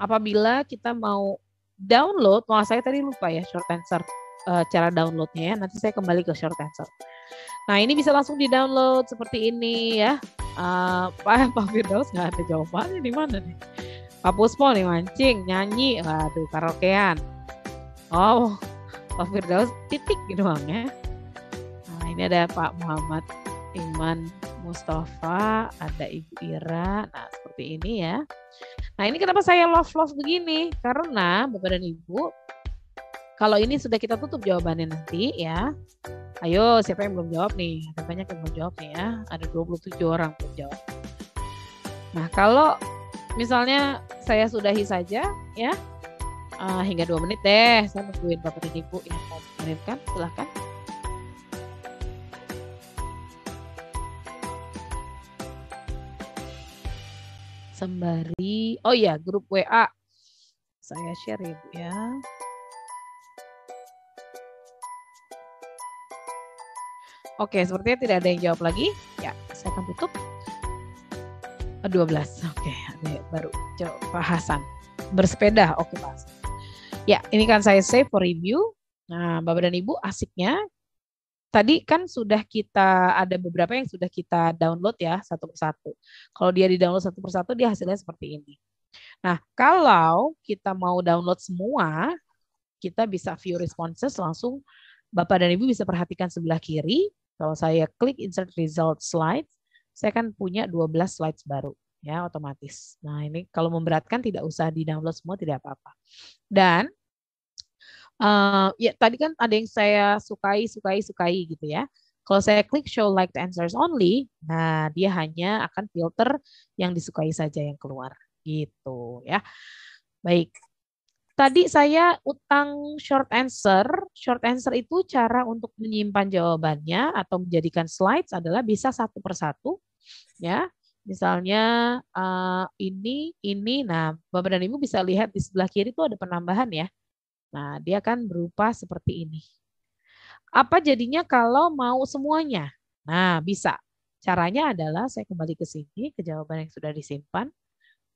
apabila kita mau download, mau saya tadi lupa ya short answer uh, cara downloadnya ya. Nanti saya kembali ke short answer. Nah ini bisa langsung di download seperti ini ya. Uh, Pak Pak Firdaus nggak ada jawabannya di mana nih? Pak Puspo nih mancing, nyanyi, waduh karaokean. Oh, Pak Firdaus titik gitu doang ya. Nah ini ada Pak Muhammad Iman Mustafa, ada Ibu Ira. Nah, seperti ini ya. Nah, ini kenapa saya love-love begini? Karena Bapak dan Ibu, kalau ini sudah kita tutup jawabannya nanti ya. Ayo, siapa yang belum jawab nih? Ada banyak yang belum jawab nih ya. Ada 27 orang belum jawab. Nah, kalau misalnya saya sudahi saja ya, uh, hingga dua menit deh. Saya nungguin Bapak dan Ibu yang mau mengirimkan, silahkan. sembari oh iya grup WA saya share ya Bu ya Oke, sepertinya tidak ada yang jawab lagi. Ya, saya akan tutup. 12. Oke, ada baru jawab Pak Hasan. Bersepeda, oke Pak Ya, ini kan saya save for review. Nah, Bapak dan Ibu, asiknya tadi kan sudah kita ada beberapa yang sudah kita download ya satu persatu. Kalau dia di download satu persatu dia hasilnya seperti ini. Nah kalau kita mau download semua, kita bisa view responses langsung. Bapak dan Ibu bisa perhatikan sebelah kiri. Kalau saya klik insert result slide, saya akan punya 12 slides baru ya otomatis. Nah ini kalau memberatkan tidak usah di download semua tidak apa-apa. Dan uh, ya tadi kan ada yang saya sukai, sukai, sukai gitu ya. Kalau saya klik show liked answers only, nah dia hanya akan filter yang disukai saja yang keluar gitu ya. Baik. Tadi saya utang short answer. Short answer itu cara untuk menyimpan jawabannya atau menjadikan slides adalah bisa satu persatu ya. Misalnya uh, ini, ini, nah Bapak dan Ibu bisa lihat di sebelah kiri itu ada penambahan ya. Nah, dia kan berupa seperti ini. Apa jadinya kalau mau semuanya? Nah, bisa. Caranya adalah saya kembali ke sini, ke jawaban yang sudah disimpan.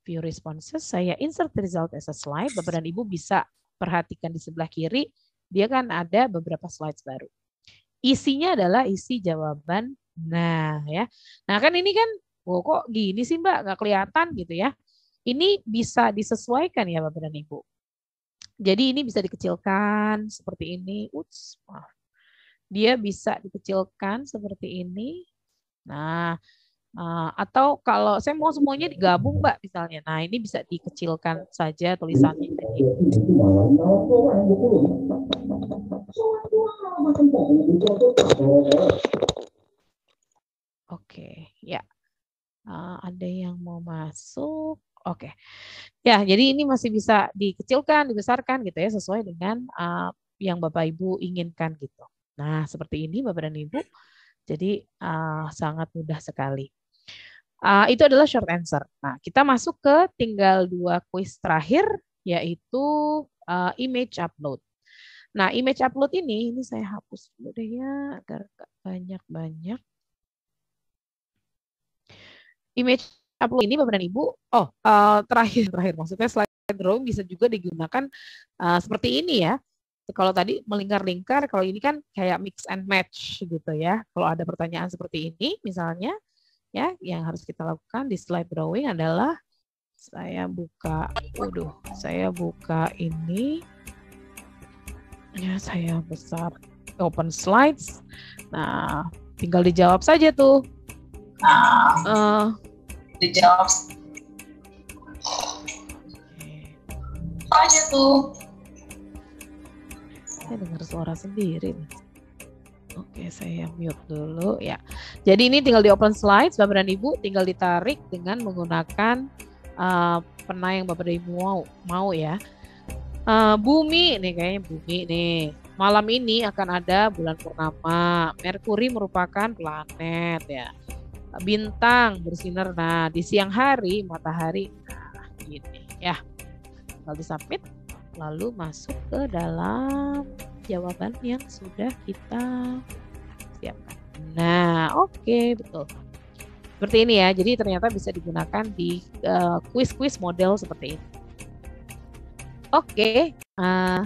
View responses, saya insert result as a slide. Bapak dan Ibu bisa perhatikan di sebelah kiri, dia kan ada beberapa slides baru. Isinya adalah isi jawaban. Nah, ya. Nah, kan ini kan, oh, kok gini sih Mbak, nggak kelihatan gitu ya. Ini bisa disesuaikan ya Bapak dan Ibu. Jadi ini bisa dikecilkan seperti ini. Uts, maaf. Dia bisa dikecilkan seperti ini. Nah, eh, atau kalau saya mau semuanya digabung, Mbak, misalnya. Nah, ini bisa dikecilkan saja tulisannya. Jadi. Oke, ya. Eh, ada yang mau masuk? Oke. Okay. Ya, jadi ini masih bisa dikecilkan, dibesarkan gitu ya sesuai dengan uh, yang Bapak Ibu inginkan gitu. Nah, seperti ini Bapak dan Ibu. Jadi uh, sangat mudah sekali. Uh, itu adalah short answer. Nah, kita masuk ke tinggal dua kuis terakhir yaitu uh, image upload. Nah, image upload ini ini saya hapus dulu deh ya agar banyak-banyak. Image Tablo ini Bapak dan Ibu, oh uh, terakhir terakhir maksudnya slide drawing bisa juga digunakan uh, seperti ini ya. Kalau tadi melingkar-lingkar, kalau ini kan kayak mix and match gitu ya. Kalau ada pertanyaan seperti ini misalnya ya yang harus kita lakukan di slide drawing adalah saya buka, waduh, saya buka ini ya saya besar open slides. Nah, tinggal dijawab saja tuh. Uh, dijawab aja tuh saya dengar suara sendiri Oke, saya mute dulu ya. Jadi ini tinggal di open slides, Bapak dan Ibu tinggal ditarik dengan menggunakan uh, pena yang Bapak dan Ibu mau, mau ya. Uh, bumi nih kayaknya bumi nih. Malam ini akan ada bulan purnama. Merkuri merupakan planet ya bintang bersinar. Nah, di siang hari matahari nah gini ya. Lalu submit, lalu masuk ke dalam jawaban yang sudah kita siapkan. Nah, oke, okay, betul. Seperti ini ya. Jadi ternyata bisa digunakan di eh, kuis-kuis uh, quiz -quiz model seperti ini. Oke, okay. uh, eh,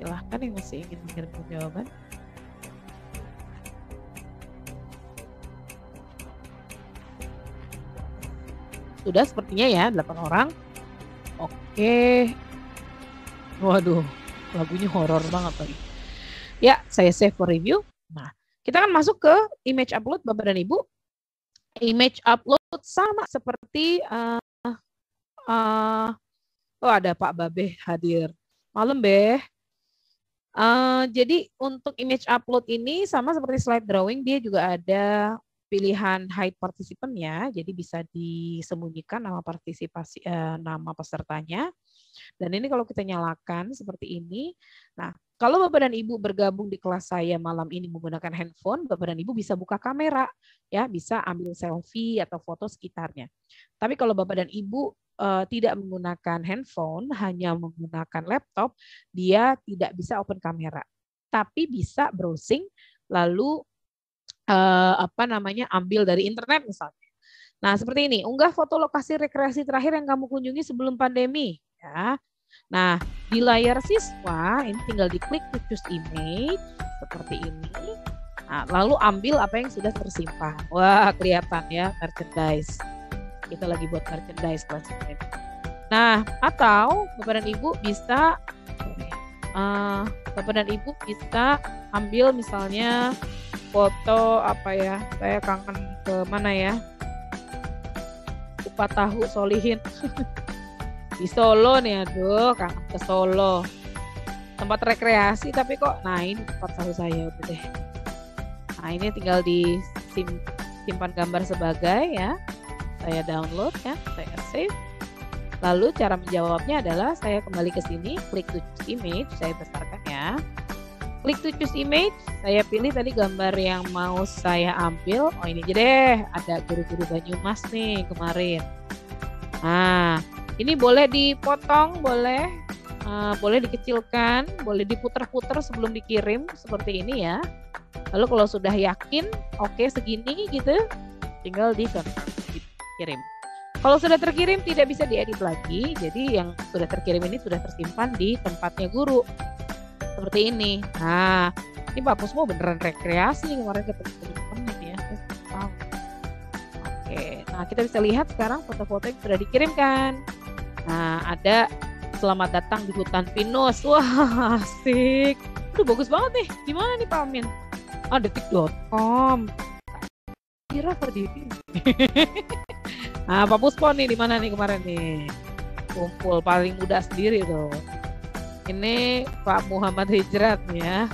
silahkan yang masih ingin mengirim jawaban. Sudah sepertinya ya, 8 orang. Oke. Waduh, lagunya horor banget tadi. Ya, saya save for review. Nah, kita akan masuk ke image upload Bapak dan Ibu. Image upload sama seperti uh, uh, oh ada Pak Babe hadir. Malam, be Uh, jadi untuk image upload ini sama seperti slide drawing dia juga ada pilihan hide participant ya, jadi bisa disembunyikan nama partisipasi eh, nama pesertanya. Dan ini kalau kita nyalakan seperti ini, nah kalau Bapak dan Ibu bergabung di kelas saya malam ini menggunakan handphone, Bapak dan Ibu bisa buka kamera, ya bisa ambil selfie atau foto sekitarnya. Tapi kalau Bapak dan Ibu uh, tidak menggunakan handphone, hanya menggunakan laptop, dia tidak bisa open kamera. Tapi bisa browsing, lalu eh, apa namanya ambil dari internet misalnya. Nah, seperti ini, unggah foto lokasi rekreasi terakhir yang kamu kunjungi sebelum pandemi, ya. Nah, di layar siswa ini tinggal diklik to choose image seperti ini. Nah, lalu ambil apa yang sudah tersimpan. Wah, kelihatan ya merchandise. Kita lagi buat merchandise kelas ini. Nah, atau Bapak dan Ibu bisa uh, Bapak dan Ibu bisa ambil misalnya foto apa ya saya kangen ke mana ya kupat tahu solihin di Solo nih aduh kangen ke Solo tempat rekreasi tapi kok nah ini tempat tahu saya udah deh nah ini tinggal di sim simpan gambar sebagai ya saya download ya saya save lalu cara menjawabnya adalah saya kembali ke sini klik to image saya besarkan ya Klik to choose image, saya pilih tadi gambar yang mau saya ambil. Oh ini aja deh, ada guru-guru Banyumas nih kemarin. Nah, ini boleh dipotong, boleh uh, boleh dikecilkan, boleh diputer-puter sebelum dikirim seperti ini ya. Lalu kalau sudah yakin, oke okay, segini gitu, tinggal di dikirim. Kalau sudah terkirim tidak bisa diedit lagi, jadi yang sudah terkirim ini sudah tersimpan di tempatnya guru seperti ini. Nah, ini Pak mau beneran rekreasi kemarin ketemu teman-teman ya. Oh, wow. Oke, nah kita bisa lihat sekarang foto-foto yang sudah dikirimkan. Nah, ada selamat datang di hutan pinus. Wah, asik. Aduh, bagus banget nih. Gimana nih Pak Amin? Ah, detik.com. Kira Ferdi. nah, Pak Puspo nih di mana nih kemarin nih? Kumpul paling muda sendiri tuh ini Pak Muhammad Hijrat ya.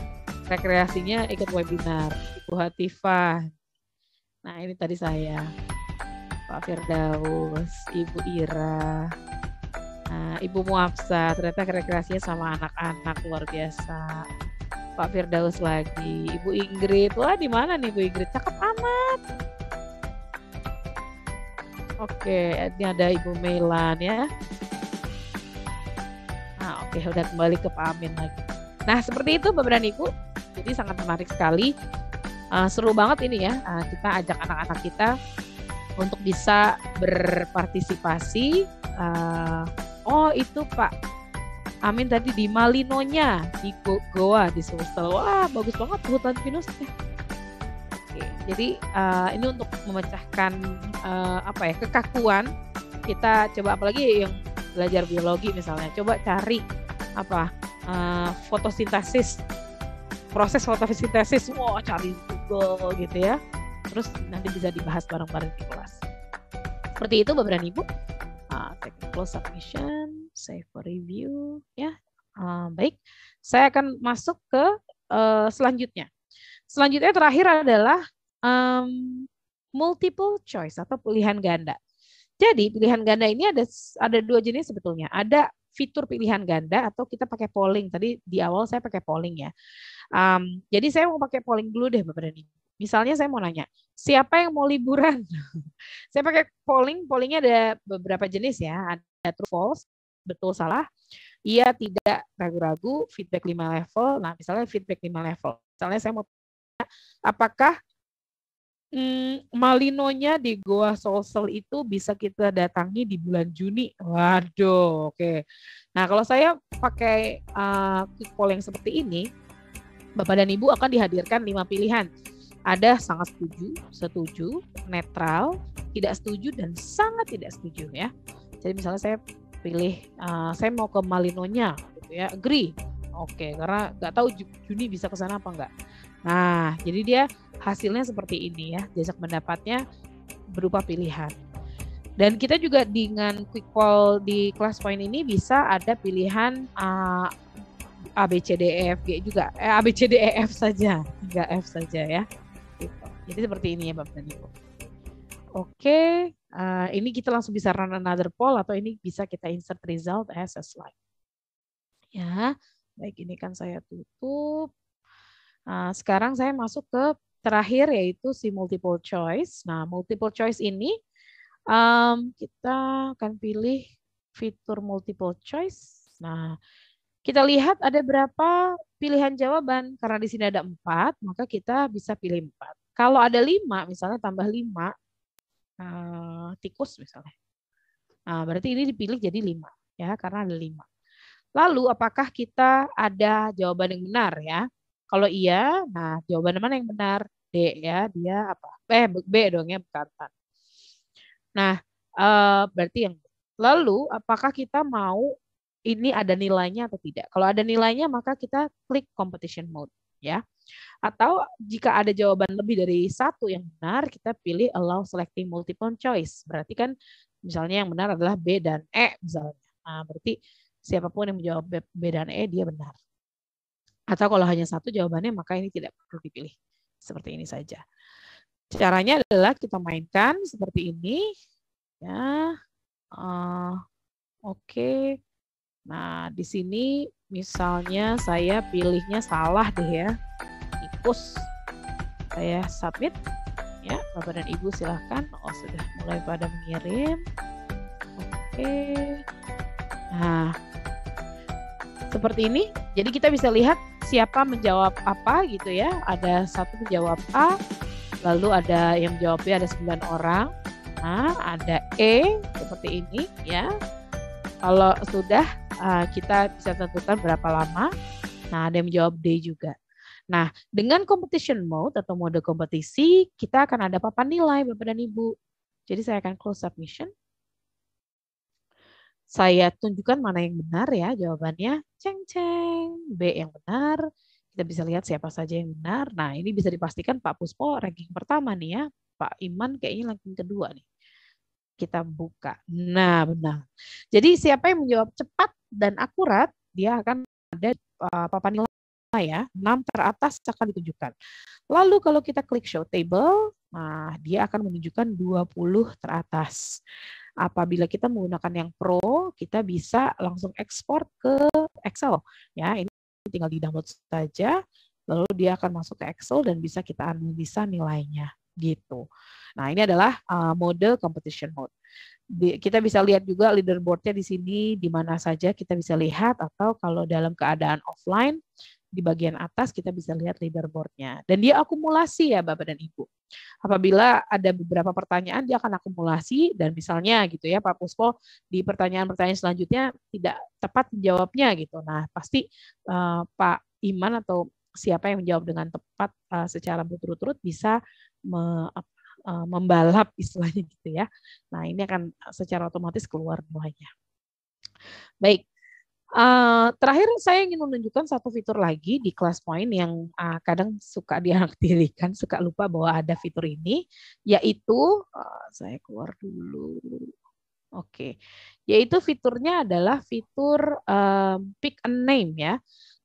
Rekreasinya ikut webinar Ibu Hatifah. Nah, ini tadi saya. Pak Firdaus, Ibu Ira, nah, Ibu Muafsa ternyata rekreasinya sama anak-anak luar biasa. Pak Firdaus lagi, Ibu Ingrid, wah di mana nih Ibu Ingrid? Cakep amat. Oke, ini ada Ibu Melan ya. Oke, udah kembali ke Pak Amin lagi. Nah, seperti itu beberaniku. Jadi sangat menarik sekali. Uh, seru banget ini ya. Uh, kita ajak anak-anak kita untuk bisa berpartisipasi. Uh, oh, itu Pak Amin tadi di Malinonya di Goa di Sulsel. Wah, bagus banget hutan pinusnya. Oke, jadi uh, ini untuk memecahkan uh, apa ya kekakuan. Kita coba apalagi yang belajar biologi misalnya coba cari apa uh, fotosintesis proses fotosintesis wow cari Google gitu ya terus nanti bisa dibahas bareng-bareng di kelas seperti itu beberapa nih Ibu uh, ah, technical submission save for review ya uh, baik saya akan masuk ke uh, selanjutnya selanjutnya terakhir adalah um, multiple choice atau pilihan ganda jadi pilihan ganda ini ada ada dua jenis sebetulnya. Ada fitur pilihan ganda atau kita pakai polling. Tadi di awal saya pakai polling ya. Um, jadi saya mau pakai polling dulu deh Bapak dan Misalnya saya mau nanya, siapa yang mau liburan? saya pakai polling, pollingnya ada beberapa jenis ya. Ada true false, betul salah, iya tidak ragu-ragu, feedback lima level. Nah misalnya feedback lima level. Misalnya saya mau apakah Hmm, Malinonya di Goa sosel itu bisa kita datangi di bulan Juni. Waduh, oke. Okay. Nah, kalau saya pakai uh, poll yang seperti ini, Bapak dan Ibu akan dihadirkan lima pilihan. Ada sangat setuju, setuju, netral, tidak setuju, dan sangat tidak setuju ya. Jadi misalnya saya pilih, uh, saya mau ke Malinonya, gitu ya, agree. Oke, okay, karena nggak tahu Juni bisa ke sana apa enggak. Nah, jadi dia hasilnya seperti ini ya jajak pendapatnya berupa pilihan dan kita juga dengan quick poll di class point ini bisa ada pilihan uh, A B C D E F G juga eh, A B C D E F saja nggak F saja ya itu jadi seperti ini ya Bapak dan Ibu oke ah, ini kita langsung bisa run another poll atau ini bisa kita insert result as a slide ya baik ini kan saya tutup nah, sekarang saya masuk ke terakhir yaitu si multiple choice. Nah, multiple choice ini um, kita akan pilih fitur multiple choice. Nah, kita lihat ada berapa pilihan jawaban. Karena di sini ada empat, maka kita bisa pilih empat. Kalau ada lima, misalnya tambah lima, uh, tikus misalnya. Nah, berarti ini dipilih jadi lima, ya, karena ada lima. Lalu, apakah kita ada jawaban yang benar, ya? Kalau iya, nah jawaban mana yang benar? D ya, dia apa? Eh, B dong ya, bukan Nah, eh, berarti yang lalu apakah kita mau ini ada nilainya atau tidak? Kalau ada nilainya maka kita klik competition mode ya. Atau jika ada jawaban lebih dari satu yang benar, kita pilih allow selecting multiple choice. Berarti kan misalnya yang benar adalah B dan E misalnya. Nah, berarti siapapun yang menjawab B dan E dia benar. Atau kalau hanya satu jawabannya, maka ini tidak perlu dipilih. Seperti ini saja. Caranya adalah kita mainkan seperti ini. ya uh, Oke. Okay. Nah, di sini misalnya saya pilihnya salah deh ya. Tikus. Saya submit. Ya, Bapak dan Ibu silahkan. Oh, sudah mulai pada mengirim. Oke. Okay. Nah, seperti ini. Jadi kita bisa lihat siapa menjawab apa gitu ya. Ada satu menjawab A, lalu ada yang menjawab B ada 9 orang. Nah, ada E seperti ini ya. Kalau sudah uh, kita bisa tentukan berapa lama. Nah, ada yang menjawab D juga. Nah, dengan competition mode atau mode kompetisi, kita akan ada papan nilai Bapak dan Ibu. Jadi saya akan close submission. Saya tunjukkan mana yang benar ya jawabannya. Ceng-ceng, B yang benar. Kita bisa lihat siapa saja yang benar. Nah ini bisa dipastikan Pak Puspo ranking pertama nih ya. Pak Iman kayaknya ranking kedua nih. Kita buka. Nah benar. Jadi siapa yang menjawab cepat dan akurat, dia akan ada uh, papan nilai ya, 6 teratas akan ditunjukkan. Lalu kalau kita klik show table, nah dia akan menunjukkan 20 teratas. Apabila kita menggunakan yang pro, kita bisa langsung ekspor ke Excel. Ya, ini tinggal di-download saja, lalu dia akan masuk ke Excel dan bisa kita analisa nilainya gitu. Nah, ini adalah uh, mode competition mode. Di, kita bisa lihat juga leaderboardnya di sini, di mana saja kita bisa lihat, atau kalau dalam keadaan offline, di bagian atas kita bisa lihat leaderboardnya. Dan dia akumulasi ya Bapak dan Ibu. Apabila ada beberapa pertanyaan, dia akan akumulasi dan misalnya gitu ya Pak Puspo di pertanyaan-pertanyaan selanjutnya tidak tepat menjawabnya gitu. Nah pasti uh, Pak Iman atau siapa yang menjawab dengan tepat uh, secara berturut-turut bisa me, eh, membalap istilahnya gitu ya. Nah ini akan secara otomatis keluar nilainya. Baik, Eh, terakhir saya ingin menunjukkan satu fitur lagi di class point yang uh, kadang suka diaktifkan, suka lupa bahwa ada fitur ini, yaitu uh, saya keluar dulu. Oke, okay. yaitu fiturnya adalah fitur um, pick a name ya.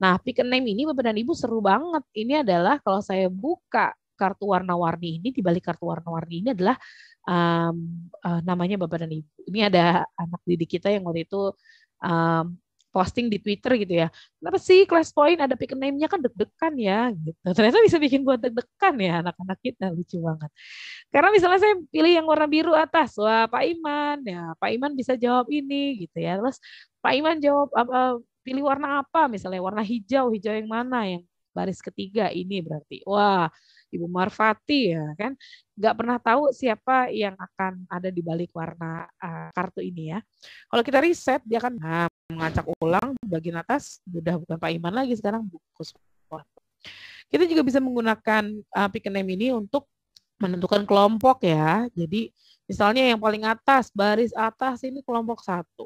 Nah, pick a name ini Bapak dan Ibu seru banget. Ini adalah kalau saya buka kartu warna-warni ini, di balik kartu warna-warni ini adalah um, uh, namanya Bapak dan Ibu. Ini ada anak didik kita yang waktu itu um, posting di Twitter gitu ya. Kenapa sih class point ada pick name-nya kan deg-degan ya gitu. Ternyata bisa bikin buat deg-degan ya anak-anak kita lucu banget. Karena misalnya saya pilih yang warna biru atas, wah Pak Iman ya Pak Iman bisa jawab ini gitu ya. Terus Pak Iman jawab uh, pilih warna apa misalnya warna hijau, hijau yang mana yang baris ketiga ini berarti. Wah, Ibu Marfati ya kan nggak pernah tahu siapa yang akan ada di balik warna uh, kartu ini ya. Kalau kita riset, dia akan nah, mengacak ulang bagian atas, sudah bukan Pak Iman lagi sekarang buku Gus Kita juga bisa menggunakan uh, pick name ini untuk menentukan kelompok ya. Jadi misalnya yang paling atas, baris atas ini kelompok satu.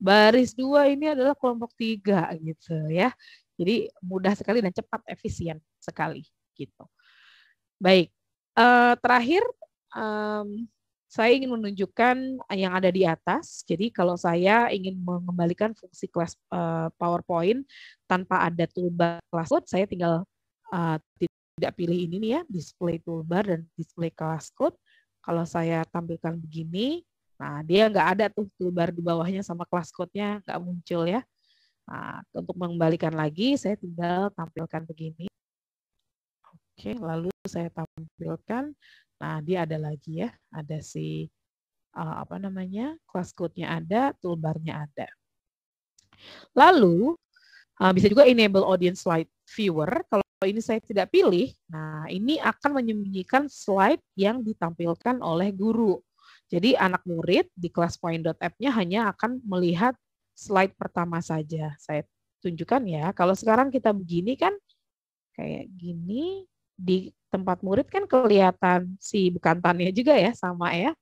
Baris dua ini adalah kelompok tiga gitu ya. Jadi mudah sekali dan cepat, efisien sekali gitu. Baik, Uh, terakhir, um, saya ingin menunjukkan yang ada di atas. Jadi kalau saya ingin mengembalikan fungsi kelas uh, PowerPoint tanpa ada toolbar kelas code, saya tinggal uh, tidak pilih ini nih ya, display toolbar dan display kelas code. Kalau saya tampilkan begini, nah dia nggak ada tuh toolbar di bawahnya sama kelas code-nya nggak muncul ya. Nah, untuk mengembalikan lagi, saya tinggal tampilkan begini. Oke, lalu saya tampilkan. Nah, dia ada lagi ya, ada si eh, apa namanya? class code-nya ada, toolbar-nya ada. Lalu eh, bisa juga enable audience slide viewer. Kalau ini saya tidak pilih, nah ini akan menyembunyikan slide yang ditampilkan oleh guru. Jadi anak murid di classpoint.app-nya hanya akan melihat slide pertama saja. Saya tunjukkan ya. Kalau sekarang kita begini kan kayak gini di tempat murid kan kelihatan si bukan bekantannya juga ya sama ya.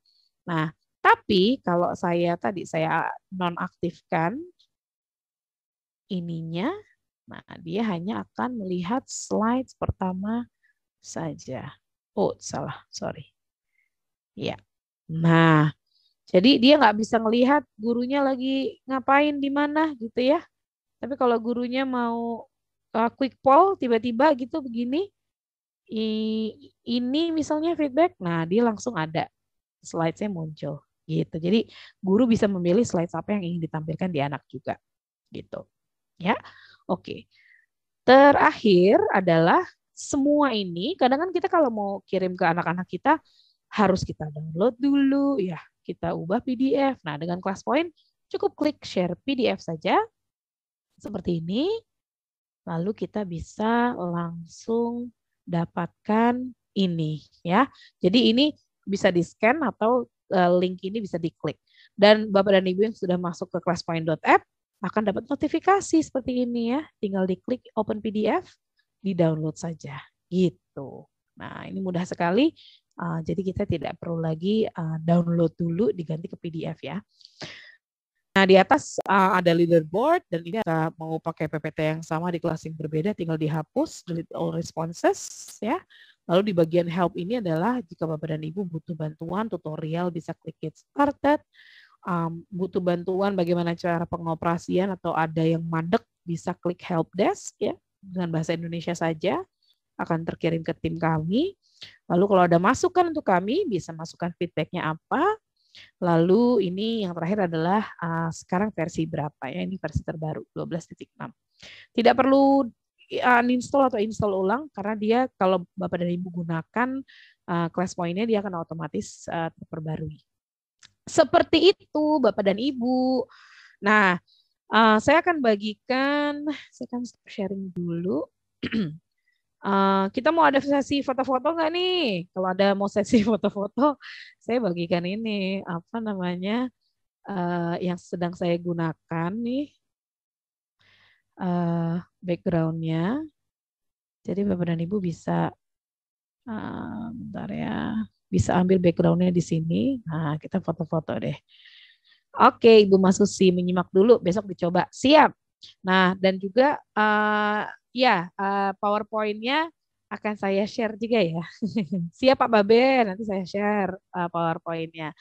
Nah, tapi kalau saya tadi saya nonaktifkan ininya, nah dia hanya akan melihat slide pertama saja. Oh, salah, sorry. Ya. Nah, jadi dia nggak bisa melihat gurunya lagi ngapain di mana gitu ya. Tapi kalau gurunya mau eh, quick poll tiba-tiba gitu begini, ini misalnya feedback, nah dia langsung ada slide-nya muncul gitu. Jadi guru bisa memilih slide apa yang ingin ditampilkan di anak juga gitu. Ya. Oke. Terakhir adalah semua ini kadang kan kita kalau mau kirim ke anak-anak kita harus kita download dulu ya, kita ubah PDF. Nah, dengan point cukup klik share PDF saja seperti ini. Lalu kita bisa langsung dapatkan ini ya. Jadi ini bisa di-scan atau eh, link ini bisa diklik. Dan Bapak dan Ibu yang sudah masuk ke classpoint.app akan dapat notifikasi seperti ini ya. Tinggal diklik open PDF, di-download saja. Gitu. Nah, ini mudah sekali. Uh, jadi kita tidak perlu lagi uh, download dulu diganti ke PDF ya. Nah, di atas uh, ada leaderboard dan ini ada mau pakai PPT yang sama di kelas yang berbeda tinggal dihapus delete all responses ya. Lalu di bagian help ini adalah jika Bapak dan Ibu butuh bantuan tutorial bisa klik get started. Um, butuh bantuan bagaimana cara pengoperasian atau ada yang mandek bisa klik help desk ya dengan bahasa Indonesia saja akan terkirim ke tim kami. Lalu kalau ada masukan untuk kami bisa masukkan feedbacknya apa Lalu ini yang terakhir adalah uh, sekarang versi berapa ya? Ini versi terbaru 12.6. Tidak perlu ah, uninstall atau install ulang karena dia kalau Bapak dan Ibu gunakan uh, ah, class point-nya dia akan otomatis uh, terperbarui. Seperti itu Bapak dan Ibu. Nah, uh, saya akan bagikan saya akan sharing dulu. Eh, kita mau ada sesi foto-foto nggak nih? Kalau ada mau sesi foto-foto, saya bagikan ini apa namanya uh, yang sedang saya gunakan nih uh, backgroundnya. Jadi bapak dan ibu bisa, uh, bentar ya, bisa ambil backgroundnya di sini. Nah kita foto-foto deh. Oke, Ibu Masusi menyimak dulu, besok dicoba. Siap. Nah, dan juga uh, ya uh, PowerPoint-nya akan saya share juga ya. Siap Pak Babe, nanti saya share uh, PowerPoint-nya.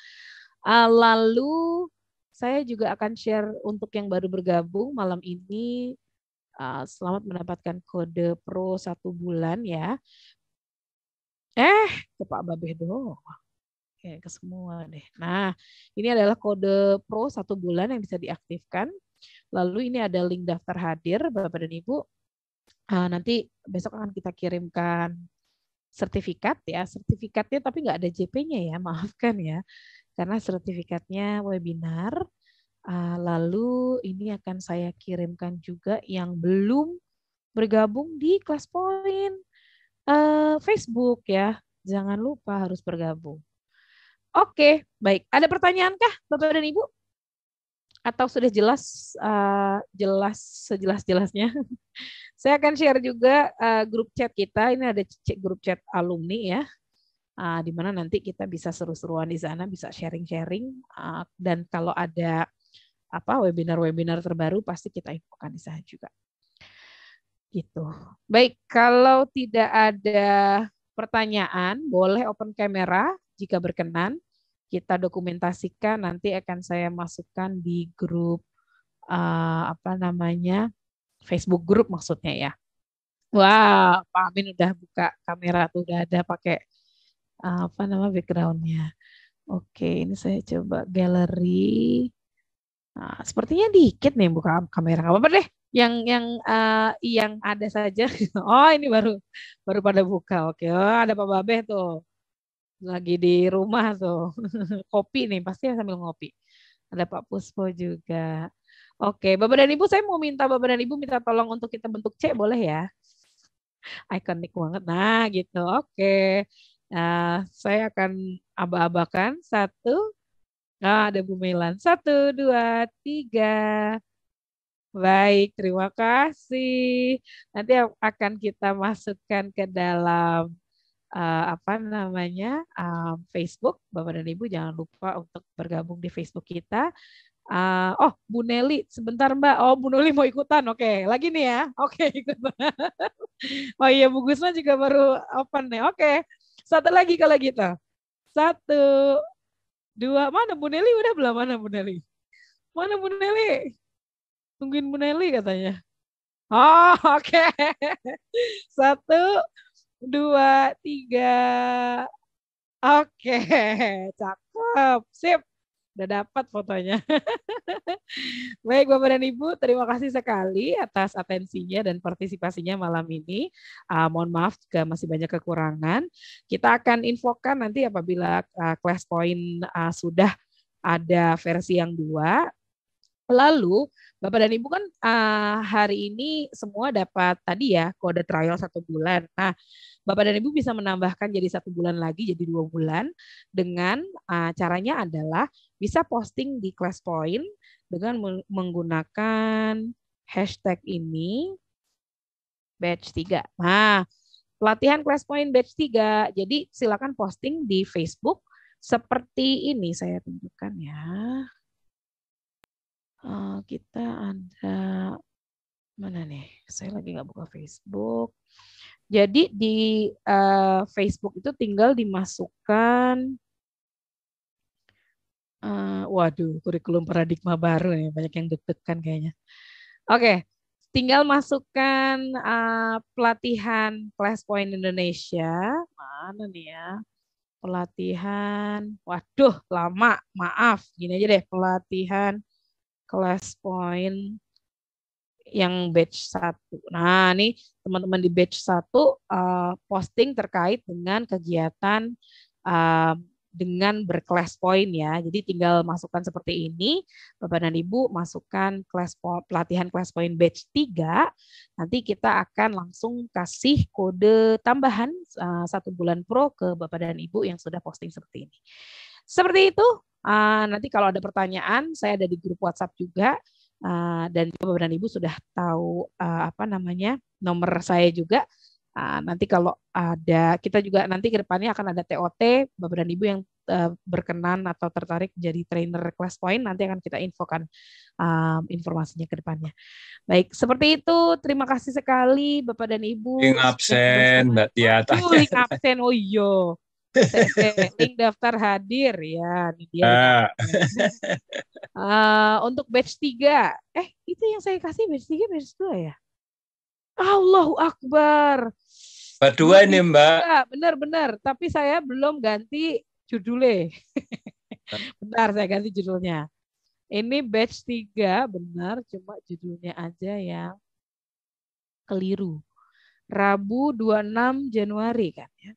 Uh, lalu saya juga akan share untuk yang baru bergabung malam ini uh, selamat mendapatkan kode pro satu bulan ya. Eh, ke Pak Babeh dong. Oke, ke semua deh. Nah, ini adalah kode pro satu bulan yang bisa diaktifkan. Lalu ini ada link daftar hadir, Bapak dan Ibu uh, nanti besok akan kita kirimkan sertifikat ya sertifikatnya tapi nggak ada JP-nya ya maafkan ya karena sertifikatnya webinar eh, lalu ini akan saya kirimkan juga yang belum bergabung di kelas Point eh, Facebook ya jangan lupa harus bergabung oke baik ada pertanyaankah kah Bapak dan Ibu atau sudah jelas uh, jelas sejelas-jelasnya. Saya akan share juga uh, grup chat kita. Ini ada grup chat alumni ya. Uh, di mana nanti kita bisa seru-seruan di sana, bisa sharing-sharing uh, dan kalau ada apa webinar-webinar terbaru pasti kita infokan di sana juga. Gitu. Baik, kalau tidak ada pertanyaan, boleh open kamera jika berkenan kita dokumentasikan nanti akan saya masukkan di grup uh, apa namanya Facebook grup maksudnya ya. Wah, wow, Pak Amin udah buka kamera tuh udah ada pakai uh, apa nama backgroundnya. Oke, ini saya coba galeri. Nah, sepertinya dikit nih buka kamera. Apa, apa deh? Yang yang uh, yang ada saja. oh, ini baru baru pada buka. Oke, oh, ada Pak Babeh tuh lagi di rumah tuh. Kopi nih, pasti sambil ngopi. Ada Pak Puspo juga. Oke, Bapak dan Ibu saya mau minta Bapak dan Ibu minta tolong untuk kita bentuk C boleh ya? Ikonik banget. Nah, gitu. Oke. Nah, saya akan aba-abakan. Satu. Nah, ada Bu Melan. Satu, dua, tiga. Baik, terima kasih. Nanti akan kita masukkan ke dalam uh, apa namanya uh, Facebook Bapak dan Ibu jangan lupa untuk bergabung di Facebook kita Uh, oh, Bu Nelly, sebentar Mbak. Oh, Bu Nelly mau ikutan. Oke, okay. lagi nih ya. Oke, okay, ikut. oh iya, Bu Gusma juga baru open nih. Oke, okay. satu lagi kalau gitu. Satu, dua. Mana Bu Nelly? Udah belum? Mana Bu Nelly? Mana Bu Nelly? Tungguin Bu Nelly katanya. Oh, oke. Okay. Satu, dua, tiga. Oke, cakep, sip. Udah dapat fotonya. Baik Bapak dan Ibu, terima kasih sekali atas atensinya dan partisipasinya malam ini. Uh, mohon maaf jika masih banyak kekurangan. Kita akan infokan nanti apabila uh, ah, class point uh, sudah ada versi yang dua, Lalu Bapak dan Ibu kan uh, hari ini semua dapat tadi ya kode trial satu bulan. Nah Bapak dan Ibu bisa menambahkan jadi satu bulan lagi jadi dua bulan dengan uh, caranya adalah bisa posting di class Point dengan menggunakan hashtag ini batch 3. Nah, pelatihan class Point batch 3. Jadi silakan posting di Facebook seperti ini saya tunjukkan ya. Eh, kita ada mana nih? Saya lagi nggak buka Facebook. Jadi di uh, Facebook itu tinggal dimasukkan uh, waduh kurikulum paradigma baru nih banyak yang deg-degan kayaknya. Oke, okay. tinggal masukkan uh, pelatihan Flashpoint Indonesia. Mana nih ya? Pelatihan. Waduh, lama. Maaf, gini aja deh pelatihan kelas point yang batch 1. Nah, ini teman-teman di batch 1 uh, eh, posting terkait dengan kegiatan uh, dengan berkelas point ya. Jadi tinggal masukkan seperti ini, Bapak dan Ibu masukkan kelas pelatihan kelas point batch 3. Nanti kita akan langsung kasih kode tambahan uh, satu bulan pro ke Bapak dan Ibu yang sudah posting seperti ini. Seperti itu Ah, nanti kalau ada pertanyaan, saya ada di grup WhatsApp juga. Uh, dan Bapak dan Ibu sudah tahu uh, apa namanya nomor saya juga. Uh, nanti kalau ada kita juga nanti ke depannya akan ada TOT Bapak dan Ibu yang uh, berkenan atau tertarik jadi trainer class point nanti akan kita infokan um, informasinya ke depannya. Baik, seperti itu. Terima kasih sekali Bapak dan Ibu. Yang absen Mbak Tiata. Oh, absen. Oh iya pending daftar hadir ya ini dia. Ah. uh, untuk batch 3. Eh, itu yang saya kasih batch 3 batch 2 ya? Allahu Akbar. Batch 2 ini, Mbak. Benar-benar, tapi saya belum ganti judulnya. Bentar saya ganti judulnya. Ini batch 3 benar, cuma judulnya aja yang keliru. Rabu 26 Januari kan ya.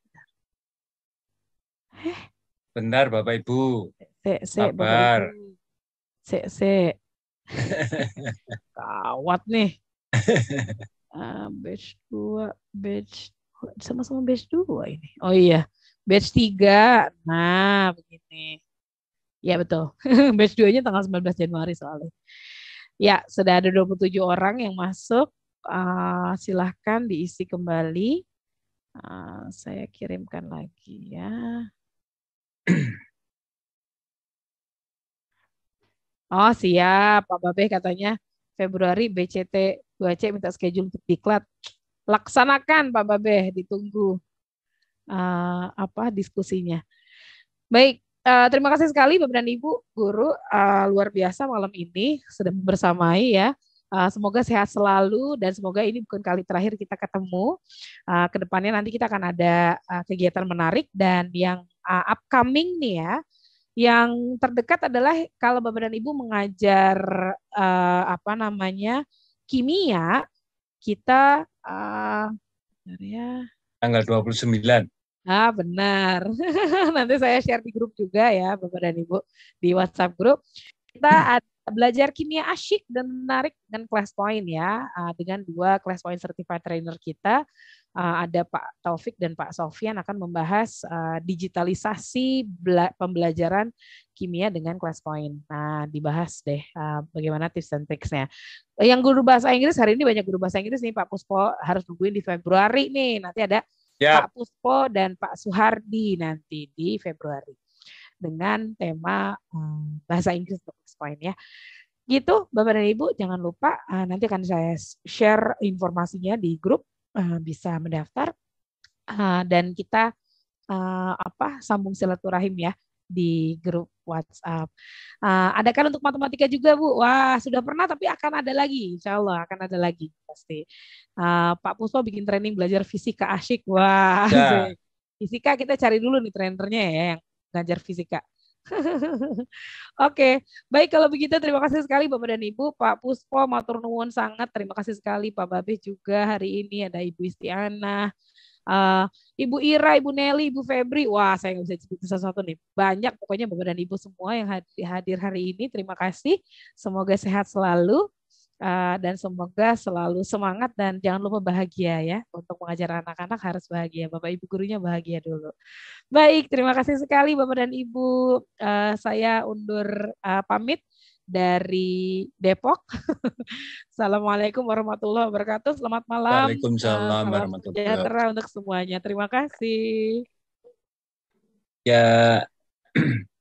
Bentar Bapak Ibu. Sik, sik, Sabar. Sik, sik. Kawat nih. Uh, batch 2, batch sama-sama batch 2 ini. Oh iya, batch 3. Nah, begini. Ya betul. batch 2-nya tanggal 19 Januari soalnya. Ya, sudah ada 27 orang yang masuk. Uh, silahkan diisi kembali. Uh, saya kirimkan lagi ya. Oh siap, Pak Babe katanya Februari BCT 2C minta schedule untuk diklat. Laksanakan Pak Babe, ditunggu uh, apa diskusinya. Baik, uh, terima kasih sekali Bapak dan Ibu guru uh, luar biasa malam ini sudah bersamai ya. Uh, semoga sehat selalu dan semoga ini bukan kali terakhir kita ketemu. Uh, kedepannya nanti kita akan ada uh, kegiatan menarik dan yang uh, upcoming nih ya yang terdekat adalah kalau bapak dan ibu mengajar uh, apa namanya kimia kita uh, ya tanggal 29 ah benar nanti saya share di grup juga ya bapak dan ibu di WhatsApp grup kita hmm. ada belajar kimia asyik dan menarik dengan class point ya uh, dengan dua class point certified trainer kita Eh, ada Pak Taufik dan Pak Sofian akan membahas eh, digitalisasi pembelajaran kimia dengan Classpoint. Nah, dibahas deh eh, bagaimana tips dan triksnya. Yang guru bahasa Inggris hari ini banyak guru bahasa Inggris nih Pak Puspo harus nungguin di Februari nih. Nanti ada ya. Pak Puspo dan Pak Suhardi nanti di Februari dengan tema bahasa Inggris untuk Classpoint ya gitu Bapak dan Ibu jangan lupa nanti akan saya share informasinya di grup Eh, bisa mendaftar uh, dan kita uh, apa sambung silaturahim ya di grup WhatsApp. Uh, adakan untuk matematika juga Bu. Wah sudah pernah tapi akan ada lagi, Insya Allah akan ada lagi pasti. Uh, Pak Puspo bikin training belajar fisika asyik. Wah ya. fisika kita cari dulu nih trenernya ya yang belajar fisika. Oke, baik kalau begitu terima kasih sekali Bapak dan Ibu, Pak Puspo, Matur Nuwun sangat terima kasih sekali Pak Babe juga hari ini ada Ibu Istiana, uh, Ibu Ira, Ibu Nelly, Ibu Febri, wah saya nggak bisa sebut sesuatu nih, banyak pokoknya Bapak dan Ibu semua yang hadir hari ini, terima kasih, semoga sehat selalu, Uh, dan semoga selalu semangat dan jangan lupa bahagia ya. Untuk mengajar anak-anak harus bahagia. Bapak Ibu gurunya bahagia dulu. Baik, terima kasih sekali Bapak dan Ibu. Uh, saya undur uh, pamit dari Depok. Assalamualaikum warahmatullahi wabarakatuh. Selamat malam. Waalaikumsalam warahmatullahi wabarakatuh. untuk semuanya. Terima kasih. Ya.